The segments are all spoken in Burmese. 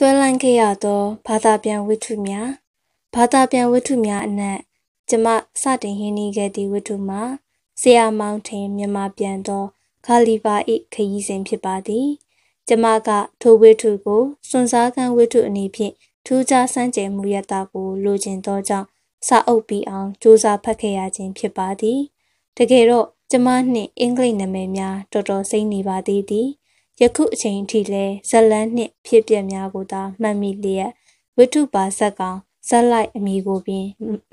ဆွဲလန်းခဲ့ရသောဘာသာပြန်ဝိတ္ထုများဘာသာပြန်ဝိတ္ထုများအနက် ကျမစတင်ဟင်းနှီးခဲ့သည့်ဝိတ္ထုမှာဆရာမောင်ထင်မြန်မာပြန်သောခါလီဖာ၏ခရီးစဉ်ဖြစ်ပါသည်ကျမကထိုဝိတ္ထုကိုစွန်စားကန်းဝိတ္ထုအနေဖြင့်ထူးခြားစမ်းကြယ်မှုရတာကိုလိုချင်သောကြောင့်စာအုပ်ပြီးအောင်စူးစမ်းဖတ်ခဲ့ရခြင်းဖြစ်ပါသည်တကယ်တော့ကျမနှင့်အင်္ဂလိပ်နာမည်များတော်တော်စိမ့်နေပါသေးသည်ယခုအချိန်ထိလည်းဇလန်းနှင့်ဖြစ်ပျက်များကိုသာမှတ်မိလျက်ဝိတုပါဇက်ကောင်ဇက်လိုက်အမိကိုပင်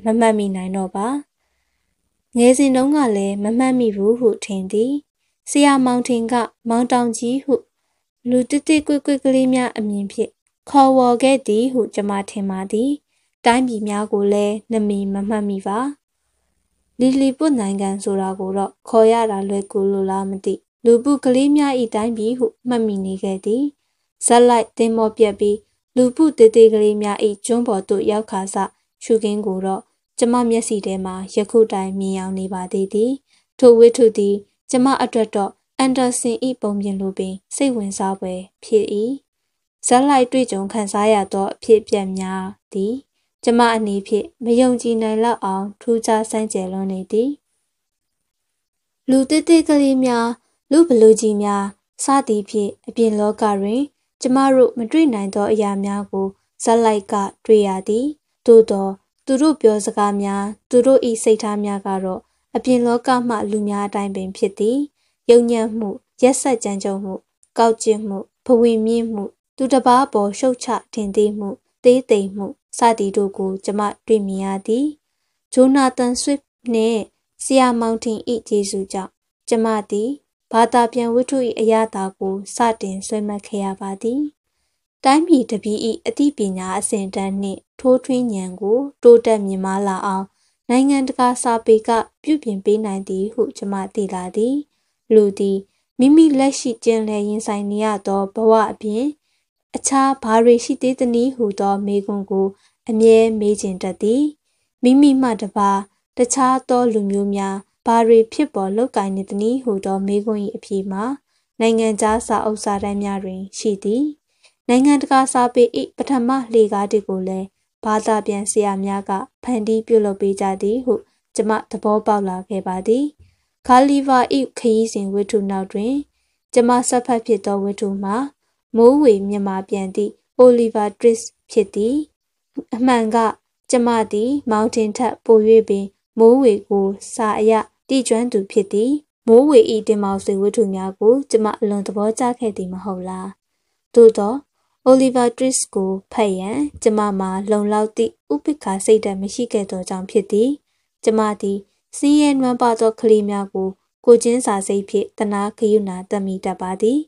မမှတ်မိနိုင်တော့ပါငယ်စဉ်တုန်းကလည်းမမှတ်မိဘူးဟုထင်သည်ဆရာမောင်ထင်က မောင်တောင်ကြီးဟုလူတစ်တစ်ကွိ့ကွိ့ကလေးများအမြင်ဖြင့်ခေါ်ဝေါ်ခဲ့သည်ဟုကျွန်မထင်ပါသည်တိုင်းပြည်များကိုလည်းနမီမမှတ်မိပါလီလီပွတ်နိုင်ငံဆိုတာကိုတော့ခေါ်ရတာလွယ်ကူလို့လားမသိလူပုကလေးများဤတိုင်းပြည်ဟုမှတ်မိနေခဲ့သည်ဇက်လိုက်တင်မောပြက်ပြီးလူပုတေတေကလေးများဤကျွန်းပေါ်သို့ရောက်ခါစရှုခင်းကိုတော့ကျမမျက်စီထဲမှာယခုတိုင်မြင်ရောက်နေပါသေးသည်ထိုဝိထုသည်ကျမအတွက်တော့အန်ဒါဆင်ဤပုံပြင်လိုပင်စိတ်ဝင်စားပွဲဖြစ်၏ဇက်လိုက်တွေ့ကြုံခံစားရသောအဖြစ်အပျက်များသည်ကျမအနေဖြင့်မယုံကြည်နိုင်လောက်အောင်ထူးခြားဆန်းကျယ်လွန်းနေသည်လူတစ်တစ်ကလေးများလူဘလူကြီးများစသည်ဖြင့်အပြင်လောကတွင် ကျမတို့မတွေ့နိုင်သောအရာများကိုဇက်လိုက်ကတွေ့ရသည်သို့သော သူတို့ပြောစကားများ သူတို့၏စိတ်ထားများကတော့အပြင်လောကမှ လူများအတိုင်းပင်ဖြစ်သည်ယုံညံ့မှုရက်ဆက်ကြမ်းကြုတ်မှုကောက်ကျစ်မှုဘဝင်မြင့်မှု သူတစ်ပါးပေါ်ရှုတ်ချထင်သေးမှုသေးသိမ်မှုစသည်တို့ကို ကျမတွေ့မြင်ရသည်ဂျိုနာသန်ဆွစ်နှင့်ဆီယာမောင်ထင်၏ဂျေစုကြောင့်ကျမသည်ဘာသာပြန်ဝိထု၏အရာတာကိုစတင်ဆွေးမှတ်ခဲ့ရပါသည်တိုင်းပြည်တပြည်၏အသိပညာအစဉ်တန်းနှင့် ထိုးထွင်းဉာဏ်ကို တိုးတက်မြင့်မားလာအောင် နိုင်ငံတကာစာပေကပြုပြင်ပေးနိုင်သည်ဟုကျွန်မသိလာသည် လူသည်မိမိလက်ရှိကျင်လည်ရင်ဆိုင်နေရသောဘဝအပြင် အခြားဘာတွေရှိသေးသနည်းဟုသောမိဂွန်းကို အမြဲမေးခြင်းတတ်သည်မိမိမှတပါတခြားသောလူမျိုးများဘာတွေဖြစ်ပေါ်လောက်ကင်နေသနည်းဟုသောမေးခွန်း၏အဖြေမှာနိုင်ငံခြားစာအုပ်စာတမ်းများတွင် ရှိသည်နိုင်ငံတကာစာပေ၏ပထမလှေကားတစ်ကိုလည်းဘာသာပြန်ဆရာများကဖန်တီးပြုလုပ်ပေးကြသည်ဟုကျမသဘောပေါက်လာခဲ့ပါသည်ခါလီဗာ၏ခရီးစဉ်ဝတ္ထုနောက်တွင် ကျမဆက်ဖက်ဖြစ်သောဝတ္ထုမှာမိုးဝေမြန်မာပြန်သည့်အိုလီဗာဒရစ်ဖြစ်သည်အမှန်ကကျမသည်မောင်တင်ထပ်ပို၍ပင် မိုးဝေကိုစာအယတည်ကျွမ်းသူဖြစ်သည်မိုးဝေဤတင်မောင်ဆွေဝတ္ထုများကို ကျမအလွန်သဘောကျခဲ့သည်မဟုတ်လားသို့သော Oliver Twist ကိုဖတ်ရန် ကျမမှာလုံလောက်သည့်ဥပိ္ပခာစိတ်ဓာတ်မရှိခဲ့သောကြောင့်ဖြစ်သည် ကျမသည်စီးရဲနွမ်းပါသောကလေးများကို ကိုချင်းစာစိတ်ဖြင့်တနာခယုနာတမိတတ်ပါသည်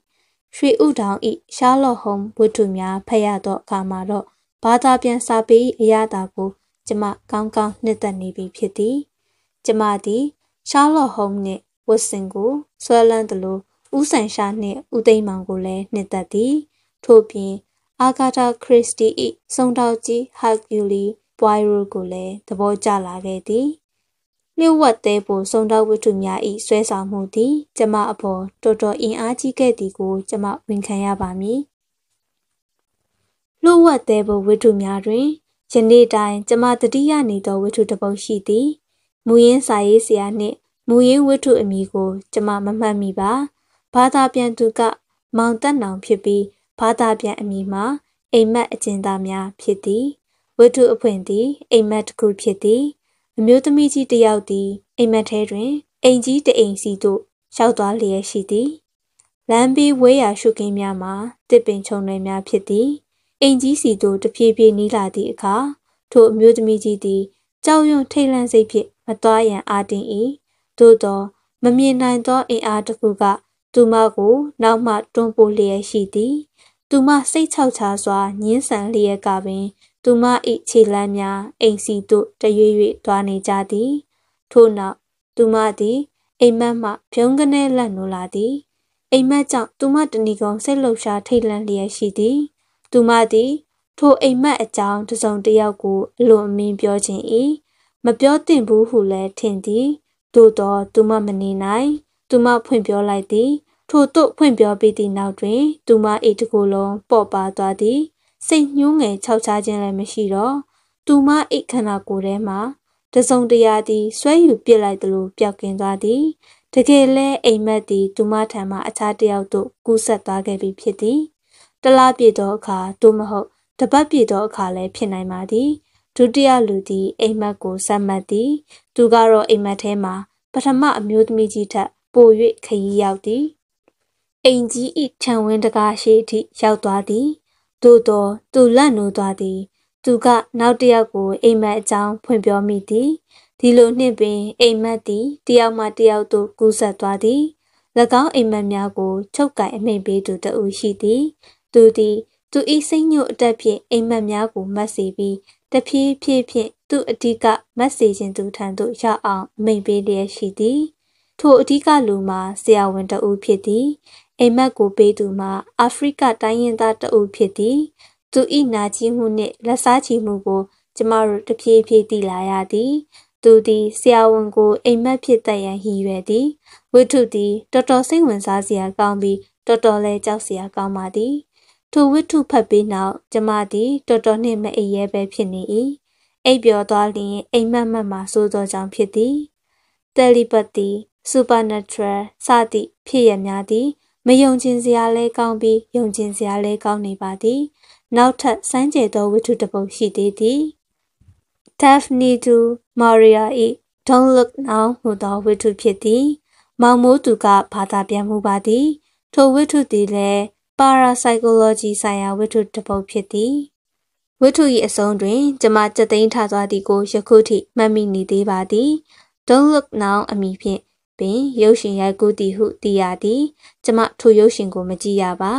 ရွှေဥတောင်ဤရှားလော့ဟုံဝတ္ထုများဖတ်ရသောအခါမှာတော့ဘာသာပြန်စာပေ၏အရာတာကိုကျမကောင်းကောင်းနှစ်သက်နေပြီဖြစ်သည် ကျမသည်ရှားလော့ဟုံးနှင့်ဝစ်စင်ကိုဆွဲလန်းသလိုဦးဆန်ရှားနှင့်ဦးသိမ်းမောင်ကိုလည်းနှစ်သက်သည် ထို့ပြင်အာဂါတာခရစ်စတီ၏စုံတောက်ကြီးဟာကျူလီပွိုင်ရိုကိုလည်းသဘောကျလာခဲ့သည်လျှို့ဝှက်သေးပုံစုံတောက်ဝတ္ထုများ၏ဆွဲဆောင်မှုသည် ကျမအပေါ်တော်တော်အင်အားကြီးခဲ့သည်ကိုကျမဝန်ခံရပါမည်လျှို့ဝှက်သေးပုံဝတ္ထုများတွင်ယနေ့တိုင် ကျမတတိယနေသောဝတ္ထုတစ်ပုဒ်ရှိသည်မူရင်းစာရေးဆရာနှင့်မူရင်းဝတ္ထုအမည်ကို ကျမမမှတ်မိပါ ဘာသာပြန်သူကမောင်တက်နောင်ဖြစ်ပြီးဘာသာပြန်အမည်မှာအိမ်မက်အကျဉ်းသားများဖြစ်သည်ဝတ္ထုအဖွင့်သည်အိမ်မက်တစ်ခုဖြစ်သည် အမျိုးသမီးကြီးတစ်ယောက်သည်အိမ်မက်ထဲတွင်အိမ်ကြီးတအိမ်စီသို့ရောက်သွားလျက်ရှိသည်လမ်းဘေးဝဲရာရှုခင်းများမှာတစ်ပင်ခြုံတွေများဖြစ်သည်အိမ်ကြီးစီသို့တဖြည်းဖြည်းနီးလာသည့်အခါထိုအမျိုးသမီးကြီးသည်ကြောက်ရွံ့ထိတ်လန့်စိတ်ဖြင့်မသွားရန်အားတင်း၏သို့သောမမြင်နိုင်သောအင်အားတစ်ခုက သူမကို နောက်မှတွန်းပို့လျက်ရှိသည် သူမစိတ်ချောက်ချာစွာညှင်းဆန်လျက်ကပင် သူမ၏ခြေလမ်းများအိမ်စီသို့ တရွေ့၍သွားနေကြသည် ထို့နောက်သူမသည်အိမ်မက်မှဖြုံးကနေလက်နိုးလာသည်အိမ်မက်ကြောင့်သူမတဏီကုံစိတ်လှုပ်ရှားထိတ်လန့်လျက်ရှိသည်သူမသည်ထိုအိမ်မက်အကြောင်းတစုံတစ်ယောက်ကိုအလွန်အမင်းပြောခြင်း၏မပြောသင့်ဘူးဟုလည်းထင်သည်သို့တော့သူမမနေနိုင်သူမဖွင့်ပြောလိုက်သည် ထို့သို့ဖွင့်ပြောပြီးသည့်နောက်တွင်သူမအိတ်တစ်ခုလုံးပေါ်ပါသွားသည်စိတ်ညှိုးငယ်ခြောက်ခြားခြင်းလည်းမရှိတော့သူမအိတ်ခန္ဓာကိုယ်ထဲမှာတစုံတရာသည်ဆွဲယူပစ်လိုက်သလိုပျောက်ကင်းသွားသည်တကယ်လဲအိမ်မက်သည်သူမထံမှအခြားတစ်ယောက်သို့ကူးဆက်သွားခဲ့ပြီဖြစ်သည်တလားပြည့်သောအခါသို့မဟုတ်တပတ်ပြည့်သောအခါလည်းဖြစ်နိုင်ပါသည်ဒုတိယလူသည်အိမ်မက်ကိုစက်မှတ်သည် သူကတော့အိမ်မက်ထဲမှာပထမအမျိုးသမီးကြီးထက်ပို၍ခရီးရောက်သည်အိမ်ကြီးဤခြံဝင်းတကားရှိသည့်ရောက်သွားသည်သို့တော့သူလန့်နိုးသွားသည် သူကနောက်တယောက်ကိုအိမ်မက်အကြောင်းဖွင့်ပြောမိသည်ဒီလိုနှင့်ပင်အိမ်မက်သည်တယောက်မှတယောက်သို့ကူးဆက်သွားသည်၎င်းအိမ်မက်များကို ချုပ်ကင်အမိန်ပေးသူတဦးရှိသည်သူသည် သူ၏စိတ်ညှို့အတက်ဖြင့်အိမ်မက်များကိုမတ်စေပြီးတဖြည်းဖြည်းဖြင့်သူ့အဓိကမက်ဆေ့ချင်သူထံသို့ရောက်အောင်မိန့်ပေးလျက်ရှိသည်ထိုအဓိကလူမှာဆရာဝန်တဦးဖြစ်သည်အိမ်မက်ကိုပေးသူမှာအာဖရိကတိုင်းရင်းသားတဦးဖြစ်သည် သူ၏နာကြီးမှုနှင့်လက်စားချီမှုကိုကျမတို့တဖြည်းဖြည်းသိလာရသည် သူသည်ဆရာဝန်ကိုအိမ်မက်ဖြစ်တတ်ရန်ဟည်ရွယ်သည်ဝိထုသည်တော်တော်စိတ်ဝင်စားစရာကောင်းပြီးတော်တော်လည်းကြောက်စရာကောင်းပါသည်သူဝိထုဖတ်ပြီးနောက်ကျမသည်တော်တော်နှင့်မအိပ်ရဲပဲဖြစ်နေ၏အိပ်ပျော်သွားလျင်အိမ်မက်မက်မှစိုးသောကြောင့်ဖြစ်သည် telepathy supernatural စသည့်ဖြစ်ရများသည်မယုံကျင်စရာလဲကောင်းပြီးယုံကျင်စရာလဲကောင်းနေပါသည်နောက်ထပ်စမ်းကြယ်သောဝိထုတစ်ပုဒ်ရှိသေးသည် Daphne to Maria e Don't look now ဟူသောဝိထုဖြစ်သည် မောင်မိုးသူကဘာသာပြန်မှုပါသည်ထိုဝိထုသည်လည်း parapsychology ဆိုင်ရာဝိတ္ထုတစ်ပုဒ်ဖြစ်သည်ဝိတ္ထု၏အဆုံးတွင် ကျမစက်သိန်းထားသွားသည်ကိုယခုထိမှတ်မိနေသေးပါသည် Don't look now အမည်ဖြင့်ပင်ရုပ်ရှင်ရိုက်ကူးသည်ဟုသိရသည်ကျမထိုရုပ်ရှင်ကိုမကြည့်ရပါ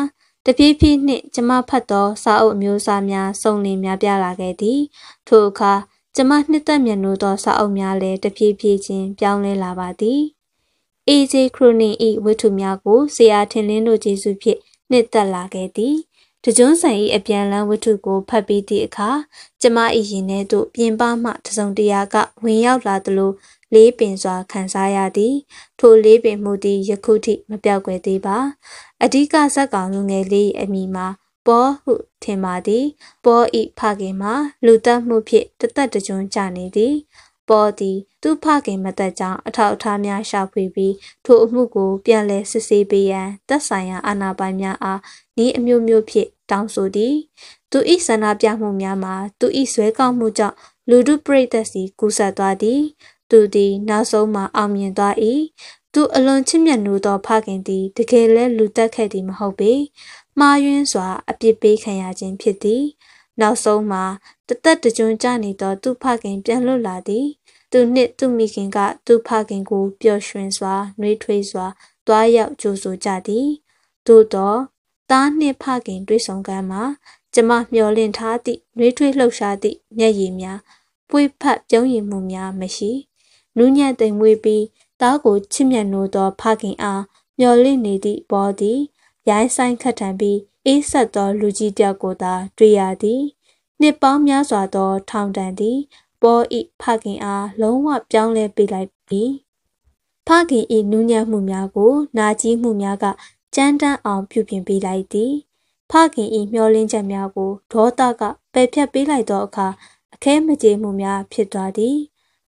တပြေးပြေးနှင့်ကျမဖတ်သောစာအုပ်အမျိုးအစားများစုံလင်များပြလာခဲ့သည် ထိုအခါကျမနှစ်သက်မြတ်နိုးသော စာအုပ်များလည်းတပြေးပြေးချင်းပြောင်းလဲလာပါသည် AJ Cronin ၏ဝိတ္ထုများကိုဆရာထင်လင်းတို့ကျေးဇူးဖြင့်နှစ်သက်လာခဲ့သည် တကြွန်းဆန်၏အပြန်လန်းဝတ္ထုကိုဖတ်ပြီးသည့်အခါကျမ၏ရင်ထဲသို့ပြင်ပမှတစုံတရာကဝင်ရောက်လာသလိုလေးပင်စွာခံစားရသည်ထိုလေးပင်မှုသည်ယခုထိမပြောက်ွယ်သေးပါအဓိကဇက်ကောင်လူငယ်လေး၏အမိမှာ ပေါ်ဟုထင်ပါသည် ပေါ်ဤဖခင်မှာလူတက်မှုဖြင့်တသက်တကြွန်းကြနေသည်ပေါ်သည်သူဖခင်မသက်ကြောင့်အထောက်အထားများရှာဖွေပြီးထိုအမှုကို ပြန်လည်စစ်ဆေးပေးရန်သက်ဆိုင်ရာအာဏာပိုင်များအားဤအမျိုးမျိုးဖြင့်တောင်းဆိုသည် သူ၏ဆန္ဒပြမှုများမှာ သူ၏ဇွဲကောက်မှုကြောင့်လူဒုပရိသတ်စီကူးစက်သွားသည် သူသည်နောက်ဆုံးမှာအောင်မြင်သွား၏သူအလွန်ချစ်မြတ်နိုးသောဖခင်သည်တကယ်လဲလူတက်ခဲ့သည်မဟုတ်ပေမှားယွင်းစွာအပြစ်ပေးခံရခြင်းဖြစ်သည်နောက်ဆုံးမှာတသက်တကြွကြနေသောသူ့ဖခင်ပြန်လွတ်လာသည် သူနှင့်သူ့မိခင်က သူ့ဖခင်ကိုပျော်ရွှင်စွာနှွေးထွေးစွာတွားရောက်ကြိုဆိုကြသည်သို့တော့သားနှင့်ဖခင်တွေ့ဆုံကမ်းမှာကျမမျော်လင့်ထားသည့်နှွေးထွေးလှုပ်ရှားသည့်မျက်ရည်များပွေဖက်ပြုံးရည်မှုများမရှိနူးညံ့သိမ်မွေ့ပြီးသားကိုချစ်မြတ်နိုးသော ဖခင်အားမျော်လင့်နေသည့်ဘောသည်ရိုင်းဆိုင်ခတ်ထန်ပြီးအေးဆက်သောလူကြီးတယောက်ကိုသာတွေ့ရသည် နှစ်ပေါင်းများစွာသောထောင်ဒဏ်သည် ပေါ်ဤဖခင်အားလုံးဝပြောင်းလဲပေးလိုက်ပြီးဖခင်ဤနူးညံ့မှုများကိုနာကြီးမှုများကကြမ်းတမ်းအောင်ပြုပြင်ပေးလိုက်သည်ဖခင်ဤမျောလင်းချက်များကိုဒေါသကပယ်ဖြတ်ပေးလိုက်သောအခါအခဲမကျေမှုများဖြစ်သွားသည်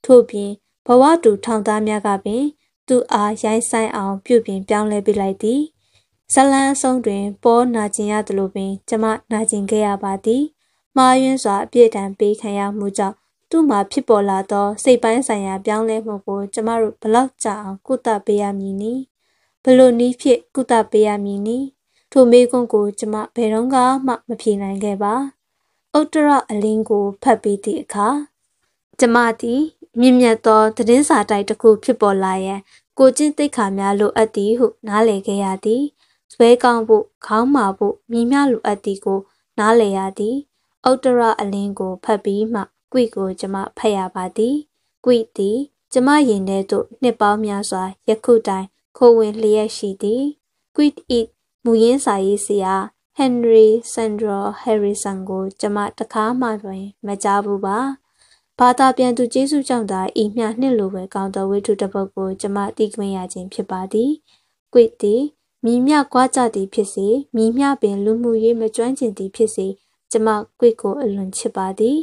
ထို့ပြင်ဘဝတူထောင်သားများကပင် သူအားရိုင်းဆိုင်အောင်ပြုပြင်ပြောင်းလဲပေးလိုက်သည်ဇလန်းဆုံးတွင်ပေါနာကျင်ရသလိုပင်ကျမနာကျင်ခဲ့ရပါသည်မှားယွင်းစွာအပြစ်ဒဏ်ပေးခံရမှုကြောင့်သူ့မှာဖြစ်ပေါ်လာသော စိတ်ပိုင်းဆိုင်ရာပြောင်းလဲမှုကို ကျမတို့ဘလောက်ကြအောင်ကုသပေးရမည်နည်းဘလို့နည်းဖြင့်ကုသပေးရမည်နည်းထိုမိကွန်းကိုကျမဘယ်တော့မှမဖြေနိုင်ခဲ့ပါဥတ္တရအလင်းကိုဖတ်ပြီးသည့်အခါကျမသည်မြင့်မြတ်သောသတင်းစာတိုက်တစ်ခုဖြစ်ပေါ်လာရန်ကိုကျင့်သိက္ခာများလိုအပ်သည်ဟုနားလည်ခဲ့ရသည်ဆွဲကောင်းဖို့ခေါင်းမာဖို့မြည်မြလိုအပ်သည်ကို နားလည်ရသည်ဥတ္တရအလင်းကိုဖတ်ပြီးမှကွိကိုကျမဖတ်ရပါသည်ကွိသည်ကျမရင်ထဲသို့ နှစ်ပေါင်းများစွာယခုတိုင်ခိုးဝင်လျက်ရှိသည်ကွိဤမူရင်းစာရေးဆရာဟန်နရီဆန်ဒရောဟယ်ရီဆန်ကို ကျမတကားမှတွင်မကြားဘူးပါဘာသာပြန်သူကျေးဇူးကြောင့်သာဤမျှနှစ်လိုပဲကောင်းသောဝိထုတစ်ပုဒ်ကိုကျမသိခွင့်ရခြင်းဖြစ်ပါသည်။ကွိသည်မိမျှကွာကြသည်ဖြစ်စေမိမျှပင်လူမှုရေးမကျွမ်းကျင်သည်ဖြစ်စေကျမကွိကိုအလွန်ချစ်ပါသည်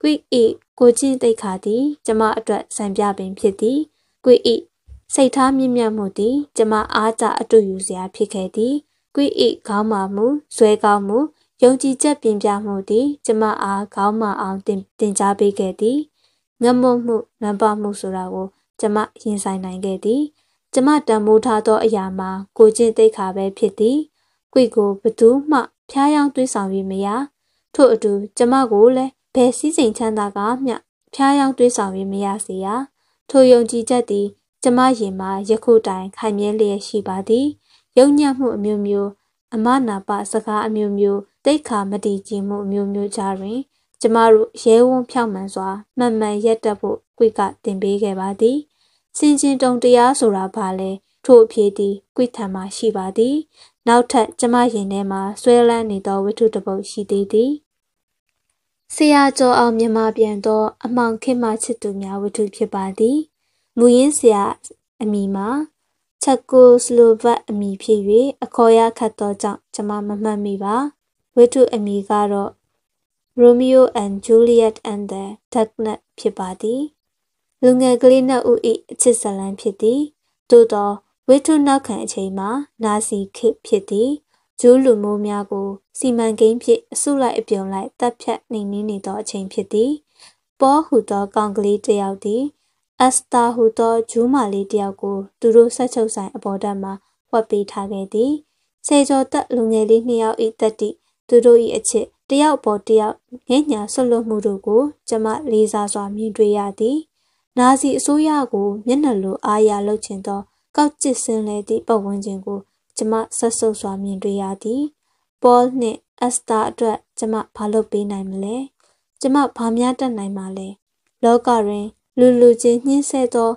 ကွိဤကိုချင်းတိတ်ခါသည်ကျမအတွက်စံပြပင်ဖြစ်သည်ကွိဤစိတ်ထားမြင့်မြတ်မှုသည်ကျမအားကြအတူယူစရာဖြစ်ခဲ့သည်ကွိဤခေါင်းမာမှုဇွဲကောင်းမှုယုံကြည်ချက်ပင်ပြမှုသည်ကျမအားခေါင်းမာအောင်တင်ကြားပေးခဲ့သည်ငမုံမှုနံပါမှုဆိုတာကိုကျမရင်ဆိုင်နိုင်ခဲ့သည်ကျမတံမိုးထားသောအရာမှာ ကိုကျင့်တိတ်ခါပဲဖြစ်သည်။ကိုကိုဘသူမှဖျားယောင်းတွေးဆောင်၍မရ။ထို့အတူ ကျမကိုလည်းဘယ်စည်းစိမ်ချမ်းသာကမျှဖျားယောင်းတွေးဆောင်၍မရစေရ။ထိုယုံကြည်ချက်သည်ကျမရင်မှာယခုတိုင်ခိုင်မြဲလျက်ရှိပါသည်။ယုံညံ့မှုအမျိုးမျိုးအမနာပစကားအမျိုးမျိုးတိတ်ခါမတည်ခြင်းမှုအမျိုးမျိုးကြားတွင် ကျမတို့ရဲဝံဖြောင့်မှန်စွာမှန်မှန်ရက်တက်ဖို့ကိုကတင်ပေးခဲ့ပါသည်။စင်ကျင်တုံတရားဆိုတာဘာလဲထို့အဖြစ်သည်ကွိထံမှရှိပါသည် နောက်ထပ်ကျမရင်ထဲမှာဆွဲလန်းနေသောဝိထုတပုတ်ရှိသေးသည်ဆရာကျော်အောင်မြန်မာပြန်သော အမောင်ခင်မချစ်သူများဝိထုဖြစ်ပါသည်မူရင်းဆရာအမိမှာချက်ကိုစလိုဗတ်အမိဖြစ်၍အခေါ်ရခတ်သောကြောင့်ကျမမမှတ်မိပါဝိထုအမိကတော့ Romeo and Juliet and the Dark Knight ဖြစ်ပါသည်လူငယ်ကလေးနှစ်ဦး၏အချစ်ဇလံဖြစ်သည်သို့သောဝိထုနောက်ခံအချိန်မှာနာစီခေဖြစ်သည်ဂျိုးလူမျိုးများကို စီမံကိန်းဖြင့်အစုလိုက်အပြုံလိုက်တပ်ဖြတ်နှိမ်နင်းနေသောအချိန်ဖြစ်သည် ပေါ်ဟူသောကောင်ကလေးတစ်ယောက်သည်အက်စတာဟူသောဂျူးမလေးတစ်ယောက်ကိုသူတို့ဆက်ချုပ်ဆိုင်အပေါ်တက်မှာဝှက်ပေးထားခဲ့သည်ဆယ်ကျော်သက်လူငယ်လေးနှစ်ယောက်၏တက်သည့်သူတို့၏အချစ်တယောက်ပေါ်တယောက်ငဲ့ညာဆွတ်လွတ်မှုတို့ကိုကျမလေးစားစွာမြင်တွေ့ရသည်နာစီအစိုးရကိုမျက်နှာလိုအားရလှုပ်ချင်သောကောက်ကျစ်စင်းလဲသည့်ပတ်ဝန်းကျင်ကို ကျမဆက်ဆုပ်စွာမြင်တွေ့ရသည်ပေါ်နှင့်အက်စတာအတွက် ကျမဘာလုပ်ပေးနိုင်မလဲကျမဘာများတတ်နိုင်မှာလဲလောကတွင် လူလူချင်းနှင်းဆဲသော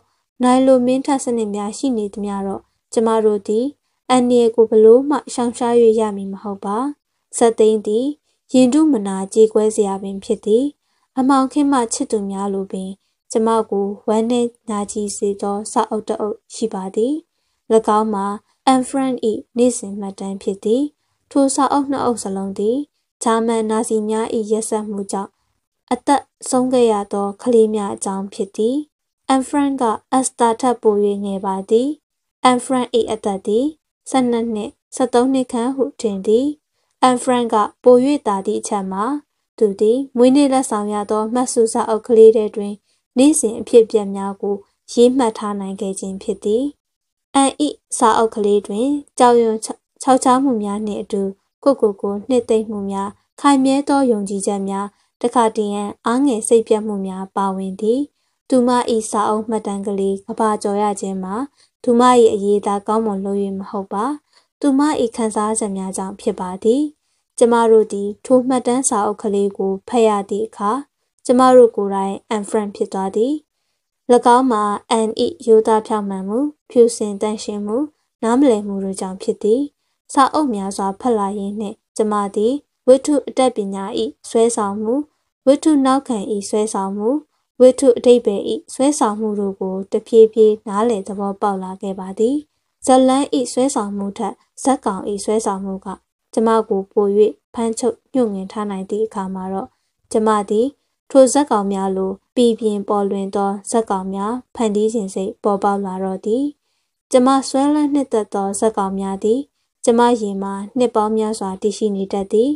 နိုင်လိုမင်းထက်စနစ်များရှိနေသည်များတော့ကျမတို့သည် အန်နီကိုဘလို့မှရှောင်ရှား၍ရမည်မဟုတ်ပါဇက်သိန်းသည်ရင်တုမနာကြေကွဲစရာပင်ဖြစ်သည် အမောင်ခင်မှချစ်သူများလိုပင်ကျမကိုဝမ်းနဲ့နာကြည်စေသောစာအုပ်တအုပ်ရှိပါသည်၎င်းမှာ Anfrank ၏နေ့စဉ်မှတ်တမ်းဖြစ်သည်ထိုစာအုပ်နှစ်အုပ်စလုံးသည်ဂျာမန်နာဇီများ၏ရက်စက်မှုကြောင့်အသက်ဆုံးခဲ့ရသောကလေးများအကြောင်းဖြစ်သည်အန်ဖရန်ကအက်စတာထပ်ပို၍ငယ်ပါသည်အန်ဖရန်၏အသက်သည်12နှစ်13နှစ်ခန့်ဟုထင်သည်အန်ဖရန်ကပို၍သာသည့်အချက်မှာသူသည်မွေးနေ့လက်ဆောင်ရသောမတ်ဆူစာအုပ်ကလေးထဲတွင်နေ့စဉ်အဖြစ်အပျက်များကိုရေးမှတ်ထားနိုင်ခဲ့ခြင်းဖြစ်သည်အန်ဤစာအုပ်ကလေးတွင်ကြောက်ရွံ့ခြောက်ခြားမှုများနှင့်အတူကိုကိုကိုနှစ်သိမ့်မှုများခိုင်မြဲသောယုံကြည်ချက်များတခါတည်းရန်အားငယ်စိတ်ပြတ်မှုများပါဝင်သည် သူမဤစာအုပ်မှတ်တမ်းကလေးကဘာကြော်ရခြင်းမှာ သူမ၏အရေးသားကောင်းမွန်လို့၍မဟုတ်ပါ သူမ၏ခံစားချက်များကြောင့်ဖြစ်ပါသည်ကျမတို့သည်ထိုမှတ်တမ်းစာအုပ်ကလေးကိုဖတ်ရသည့်အခါကျမတို့ကိုယ်တိုင် unfriend ဖြစ်သွားသည်၎င်းမှာ an e ရိုးသားဖြောင့်မှန်မှု ဖြူစင်တန့်ရှင်းမှုနားမလည်မှုတို့ကြောင့်ဖြစ်သည် စာအုပ်များစွာဖတ်လာရင်းနှင့်ကျမသည်ဝိထုအတတ်ပညာဤဆွဲဆောင်မှုဝိထုနောက်ခံဤဆွဲဆောင်မှုဝိထုအတိတ်ပဲဤဆွဲဆောင်မှုတို့ကိုတဖြည်းဖြည်းနားလည်သဘောပေါက်လာခဲ့ပါသည်ဇလန်းဤဆွဲဆောင်မှုထက်ဇက်ကောင်ဤဆွဲဆောင်မှုက ကျမကိုပို၍ဖမ်းချုပ်ညှို့ငင်ထားနိုင်သည့်အခါမှာတော့ကျမသည်ထိုဇက်ကောင်များလိုပြည်ပြင်းပေါ်လွင်သောဇက်ကောင်များ ဖန်တီးခြင်းစိတ်ပေါ်ပေါက်လာတော့သည် ကျမဆွဲလန်းနှစ်သက်သောဇက်ကောင်များသည်ကျမရင်မှာနှစ်ပေါင်းများစွာတည်ရှိနေတတ်သည်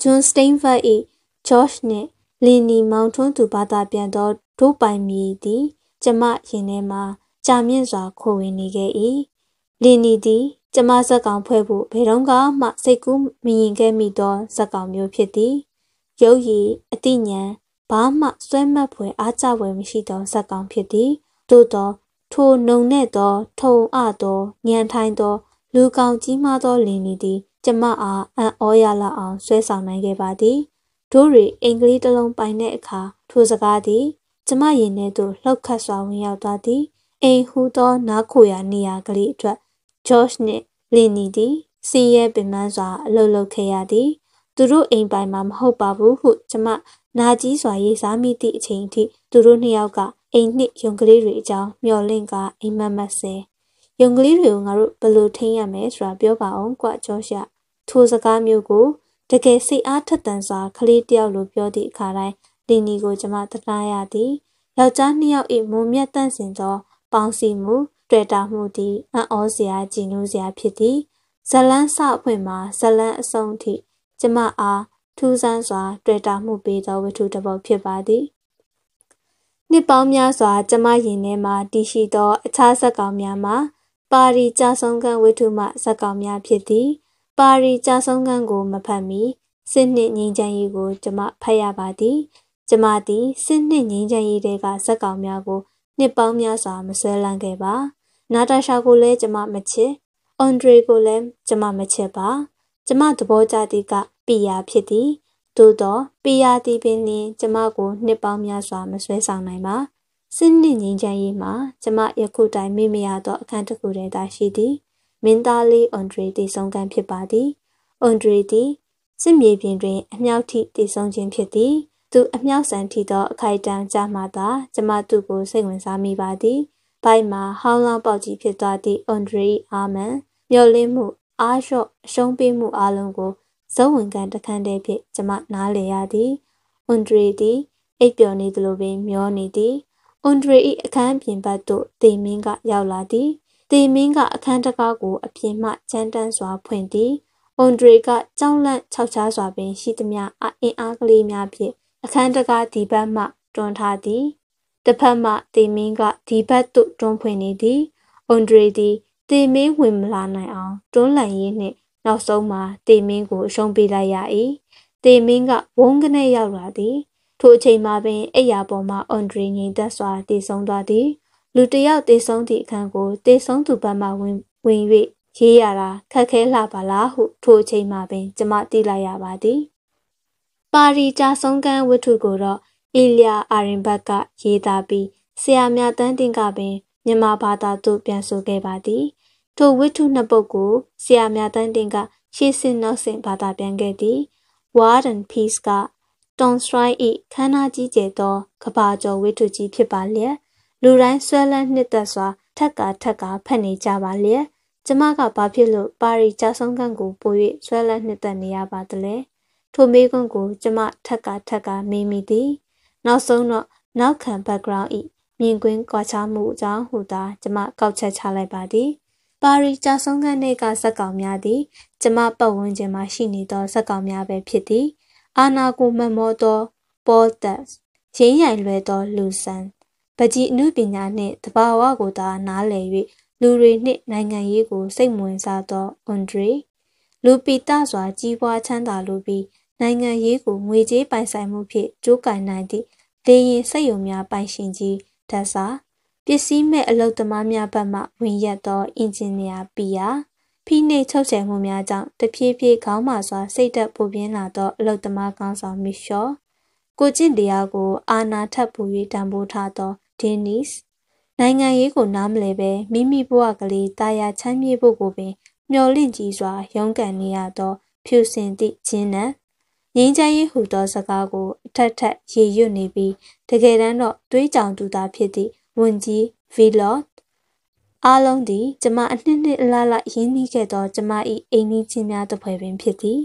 ဂျွန်စတိန်ဖတ်၏ဂျော့ချ်နှင့်လင်နီမောင်ထွန်းသူဘာသာပြန်သောဒို့ပိုင်မီသည်ကျမရင်ထဲမှာကြာမြင့်စွာခိုဝင်နေခဲ့၏လင်နီသည်ကျမဇက်ကောင်ဖွဲ့ဖို့ဘယ်တော့မှစိတ်ကူးမရင်ခဲ့မိသောဇက်ကောင်မျိုးဖြစ်သည်ရုပ်ရည်အတိညာဘာမှစွဲမှတ်ဖွယ်အားကြွယ်မရှိသောဇက်ကောင်ဖြစ်သည်သို့သောထိုနုံနဲ့သောထုံအသောညံထိုင်းသော လူကောင်ကြီးမားသောလင်လီသည်ကျမအားအံ့ဩရလောက်အောင်ဆွဲဆောင်နိုင်ခဲ့ပါသည်တို့ရီအင်္ဂလိပ်တလုံးပိုင်တဲ့အခါထိုစကားသည်ကျမရင်ထဲသို့လှုပ်ခတ်စွာဝင်ရောက်သွားသည်အိမ်ဟူသောနားခိုရာနေရာကလေးအတွက်ဂျော့ချ်နှင့်လင်နီသည်စီးရဲပင်ပန်းစွာအလုလုခဲ့ရသည်သူတို့အိမ်ပိုင်မှာမဟုတ်ပါဘူးဟုကျမနာကြီးစွာရိပ်စားမိသည့်အချိန်ထိသူတို့နှစ်ယောက်ကအိမ်နှစ်ယုံကလေးတွေအကြောင်းမျှော်လင့်ကအိမ်မက်မက်ဆဲယုံကလေးတွေကိုငါတို့ဘယ်လိုထိန်းရမလဲဆိုတာပြောပါအောင်ကွာကျော်ရှာထိုစကားမျိုးကိုတကယ်စိတ်အားထက်သန်စွာကလေးတယောက်လိုပြောသည့်အခါတိုင်းလင်းနီကိုကျွန်မတနာရသည်ယောက်ျားနှစ်ယောက်၏မုံမြတ်တန့်စင်သော ပေါင်းစီမှု တွေ့တာမှုသည်အံ့ဩစရာကြည်နူးစရာဖြစ်သည်ဇလန်းစအဖွင့်မှာဇလန်းအဆုံးထိကျမအားထူးဆန်းစွာ တွေ့တာမှုပေးသောဝတ္ထုတစ်ပုဒ်ဖြစ်ပါသည်နှစ်ပေါင်းများစွာကျမရင်ထဲမှတည်ရှိသော အခြားဇက်ကောင်များမှာပါရီကြဆုံးကန်းဝတ္ထုမှဇက်ကောင်များဖြစ်သည် ပါရီကြဆုံးကန်းကိုမဖတ်မီစစ်နှစ်ငင်းချမ်းရေးကိုကျမဖတ်ရပါသည်ကျမသည်စစ်နှစ်ငင်းချမ်းရေးတဲကဇက်ကောင်များကိုနှစ်ပေါင်းများစွာမဆွဲလန်းခဲ့ပါ နာတာရှာကိုလည်းကျမမချစ်အွန်ဒရီကိုလည်းကျမမချစ်ပါ ကျမသဘောကျသည်ကပိယဖြစ်သည်သို့သောပိယသည်ပင်လျင်ကျမကိုနှစ်ပေါင်းများစွာမဆွဲဆောင်နိုင်ပါစစ်နှစ်ငင်းချမ်းရေးမှာကျမယခုတိုင်မေ့မရသောအခန်းတစ်ခုတည်းသာရှိသည်မင်းသားလေးအွန်ဒရီတည်ဆုံးကမ်းဖြစ်ပါသည်အွန်ဒရီသည်စစ်မြေပြင်တွင်အမြောက်ထိတည်ဆုံးခြင်းဖြစ်သည် သူအမြောက်ဆန်ထီသောအခိုက်အတန့်ကြမှသာကျမသူ့ကိုစိတ်ဝင်စားမိပါသည်ဘိုက်မှာဟောင်းလောင်းပေါက်ကြီးဖြစ်သွားသည့်အွန်ဒရီအာမန်မျော်လင့်မှုအားလျှော့အရှုံးပေးမှုအလုံးကိုဇုံဝင်ကန်တခန့်တဲ့ဖြင့်ကျမနားလည်ရသည်။အွန်ဒရီသည်အိပ်ပျော်နေသလိုပင်မျောနေသည်။အွန်ဒရီ၏အခန်းပြင်ဘက်သို့တေမင်းကရောက်လာသည်။တေမင်းကအခန်းတကားကိုအပြင်မှချမ်းတမ်းစွာဖွင့်သည်။အွန်ဒရီကကြောင်းလန့်ခြောက်ခြားစွာပင်ရှိသမျှအင်အားကလေးများဖြင့်အခန်းတကားဒီဘက်မှ တွန်းထားသည်။တစ်ဖက်မှတေမင်းကဒီဘက်သို့တွန်းဖွင့်နေသည်။အွန်ဒရီသည်တေမင်းဝင်မလာနိုင်အောင်တွန်းလှန်ရေးနှင့်နောက်ဆုံးမှာတေမင်းကိုအရှုံးပေးလိုက်ရ၏တေမင်းကဝုန်းကနေရောက်လာသည် ထိုအချိန်မှာပင်အိယာပေါ်မှအွန်ဒရီငိန်သက်စွာတည်ဆုံသွားသည်လူတယောက်တည်ဆုံသည့်အခန်းကိုတည်ဆုံသူဘက်မှဝင်ဝင်၍ရေးရတာခက်ခဲလှပါလားဟု ထိုအချိန်မှာပင်ကျမသိလိုက်ရပါသည်ပါရီကြာဆုံးကန်းဝတ္ထုကိုတော့အီလျာအာရင်ဘတ်ကရေးသားပြီးဆရာမြတ်တန်းတင်ကပင်မြန်မာဘာသာသို့ပြန်ဆိုခဲ့ပါသည်ထိုဝိထုနှစ်ပုဒ်ကိုဆရာများတန်းတင်ကရှေ့ဆင့်နောက်ဆင့်ဘာသာပြန်ခဲ့သည် War and Peace က Tom Strike ၏ခမ်းနားကြီးကျယ်သောကဘာကျော်ဝိထုကြီးဖြစ်ပါလျက်လူတိုင်းဆွဲလန်းနှစ်သက်စွာ ထက်ကာထက်ကာဖက်နေကြပါလျက်ကျမကဘာဖြစ်လို့ပါရီကြဆုံးခန့်ကိုပို၍ဆွဲလန်းနှစ်သက်နေရပါသလဲထိုမေးခွန်းကိုကျမထက်ကာထက်ကာမေးမိသည် နောက်ဆုံးတော့နောက်ခံ background ၏မြင်ကွင်းကွာခြားမှုအကြောင်းဟူသာကျမကောက်ချက်ချလိုက်ပါသည်ပါရီကြာဆုံးခန်းနှင့်ကဇက်ကောင်များသည်ကျမပတ်ဝန်းကျင်မှာရှိနေသောဇက်ကောင်များပဲဖြစ်သည်အာနာကိုမမောသောပေါ်တက်ရင်းရိုင်လွယ်သောလူဆန်ပကြီးအမှုပညာနှင့်တဘာဝကိုသာနားလည်၍လူတွေနှင့်နိုင်ငံရေးကိုစိတ်ဝင်စားသောအွန်ဒရီလူပီတစွာကြီးပွားချမ်းသာလိုပြီးနိုင်ငံရေးကိုငွေကြေးပိုင်ဆိုင်မှုဖြင့်ကြိုးကင်နိုင်သည့်လေရင်စက်ရုံများပိုင်ရှင်ကြီးဒက်စာပစ္စည်းမဲ့အလုပ်သမားများဘက်မှဝင်ရက်သောအင်ဂျင်နီယာပီယာဖိနှိပ်ချုပ်ချယ်မှုများကြောင့်တဖြည်းဖြည်းခေါင်းမာစွာ စိတ်သက်ပိုပြင်းလာသောအလုပ်သမားကောင်းဆောင်မီရှော့ကိုကျင့်တရားကိုအာနာထပ်ပူ၍တံပိုးထားသောဒင်းနီစ်နိုင်ငံရေးကိုနားမလည်ပဲမိမိဘဝကလေးတာယာချမ်းမြေ့ဖို့ကိုပင် မျော်လင့်ကြီးစွာ ရုန်းကန်နေရသော ဖြူစင်သည့်ဂျင်းနံငင်းချမ်းရေးဟူသောစကားကိုအထက်ထက်ရေရွတ်နေပြီးတကယ်တမ်းတော့တွေးကြောင်တူတာဖြစ်သည့်ဝန်ကြီးဗီလော့အားလုံးသည်ကျမအနှစ်နှစ်အလလရင်းနှီးခဲ့သောကျမ၏အိမ်နီးချင်းများတစ်ဖွဲ့ပင်ဖြစ်သည်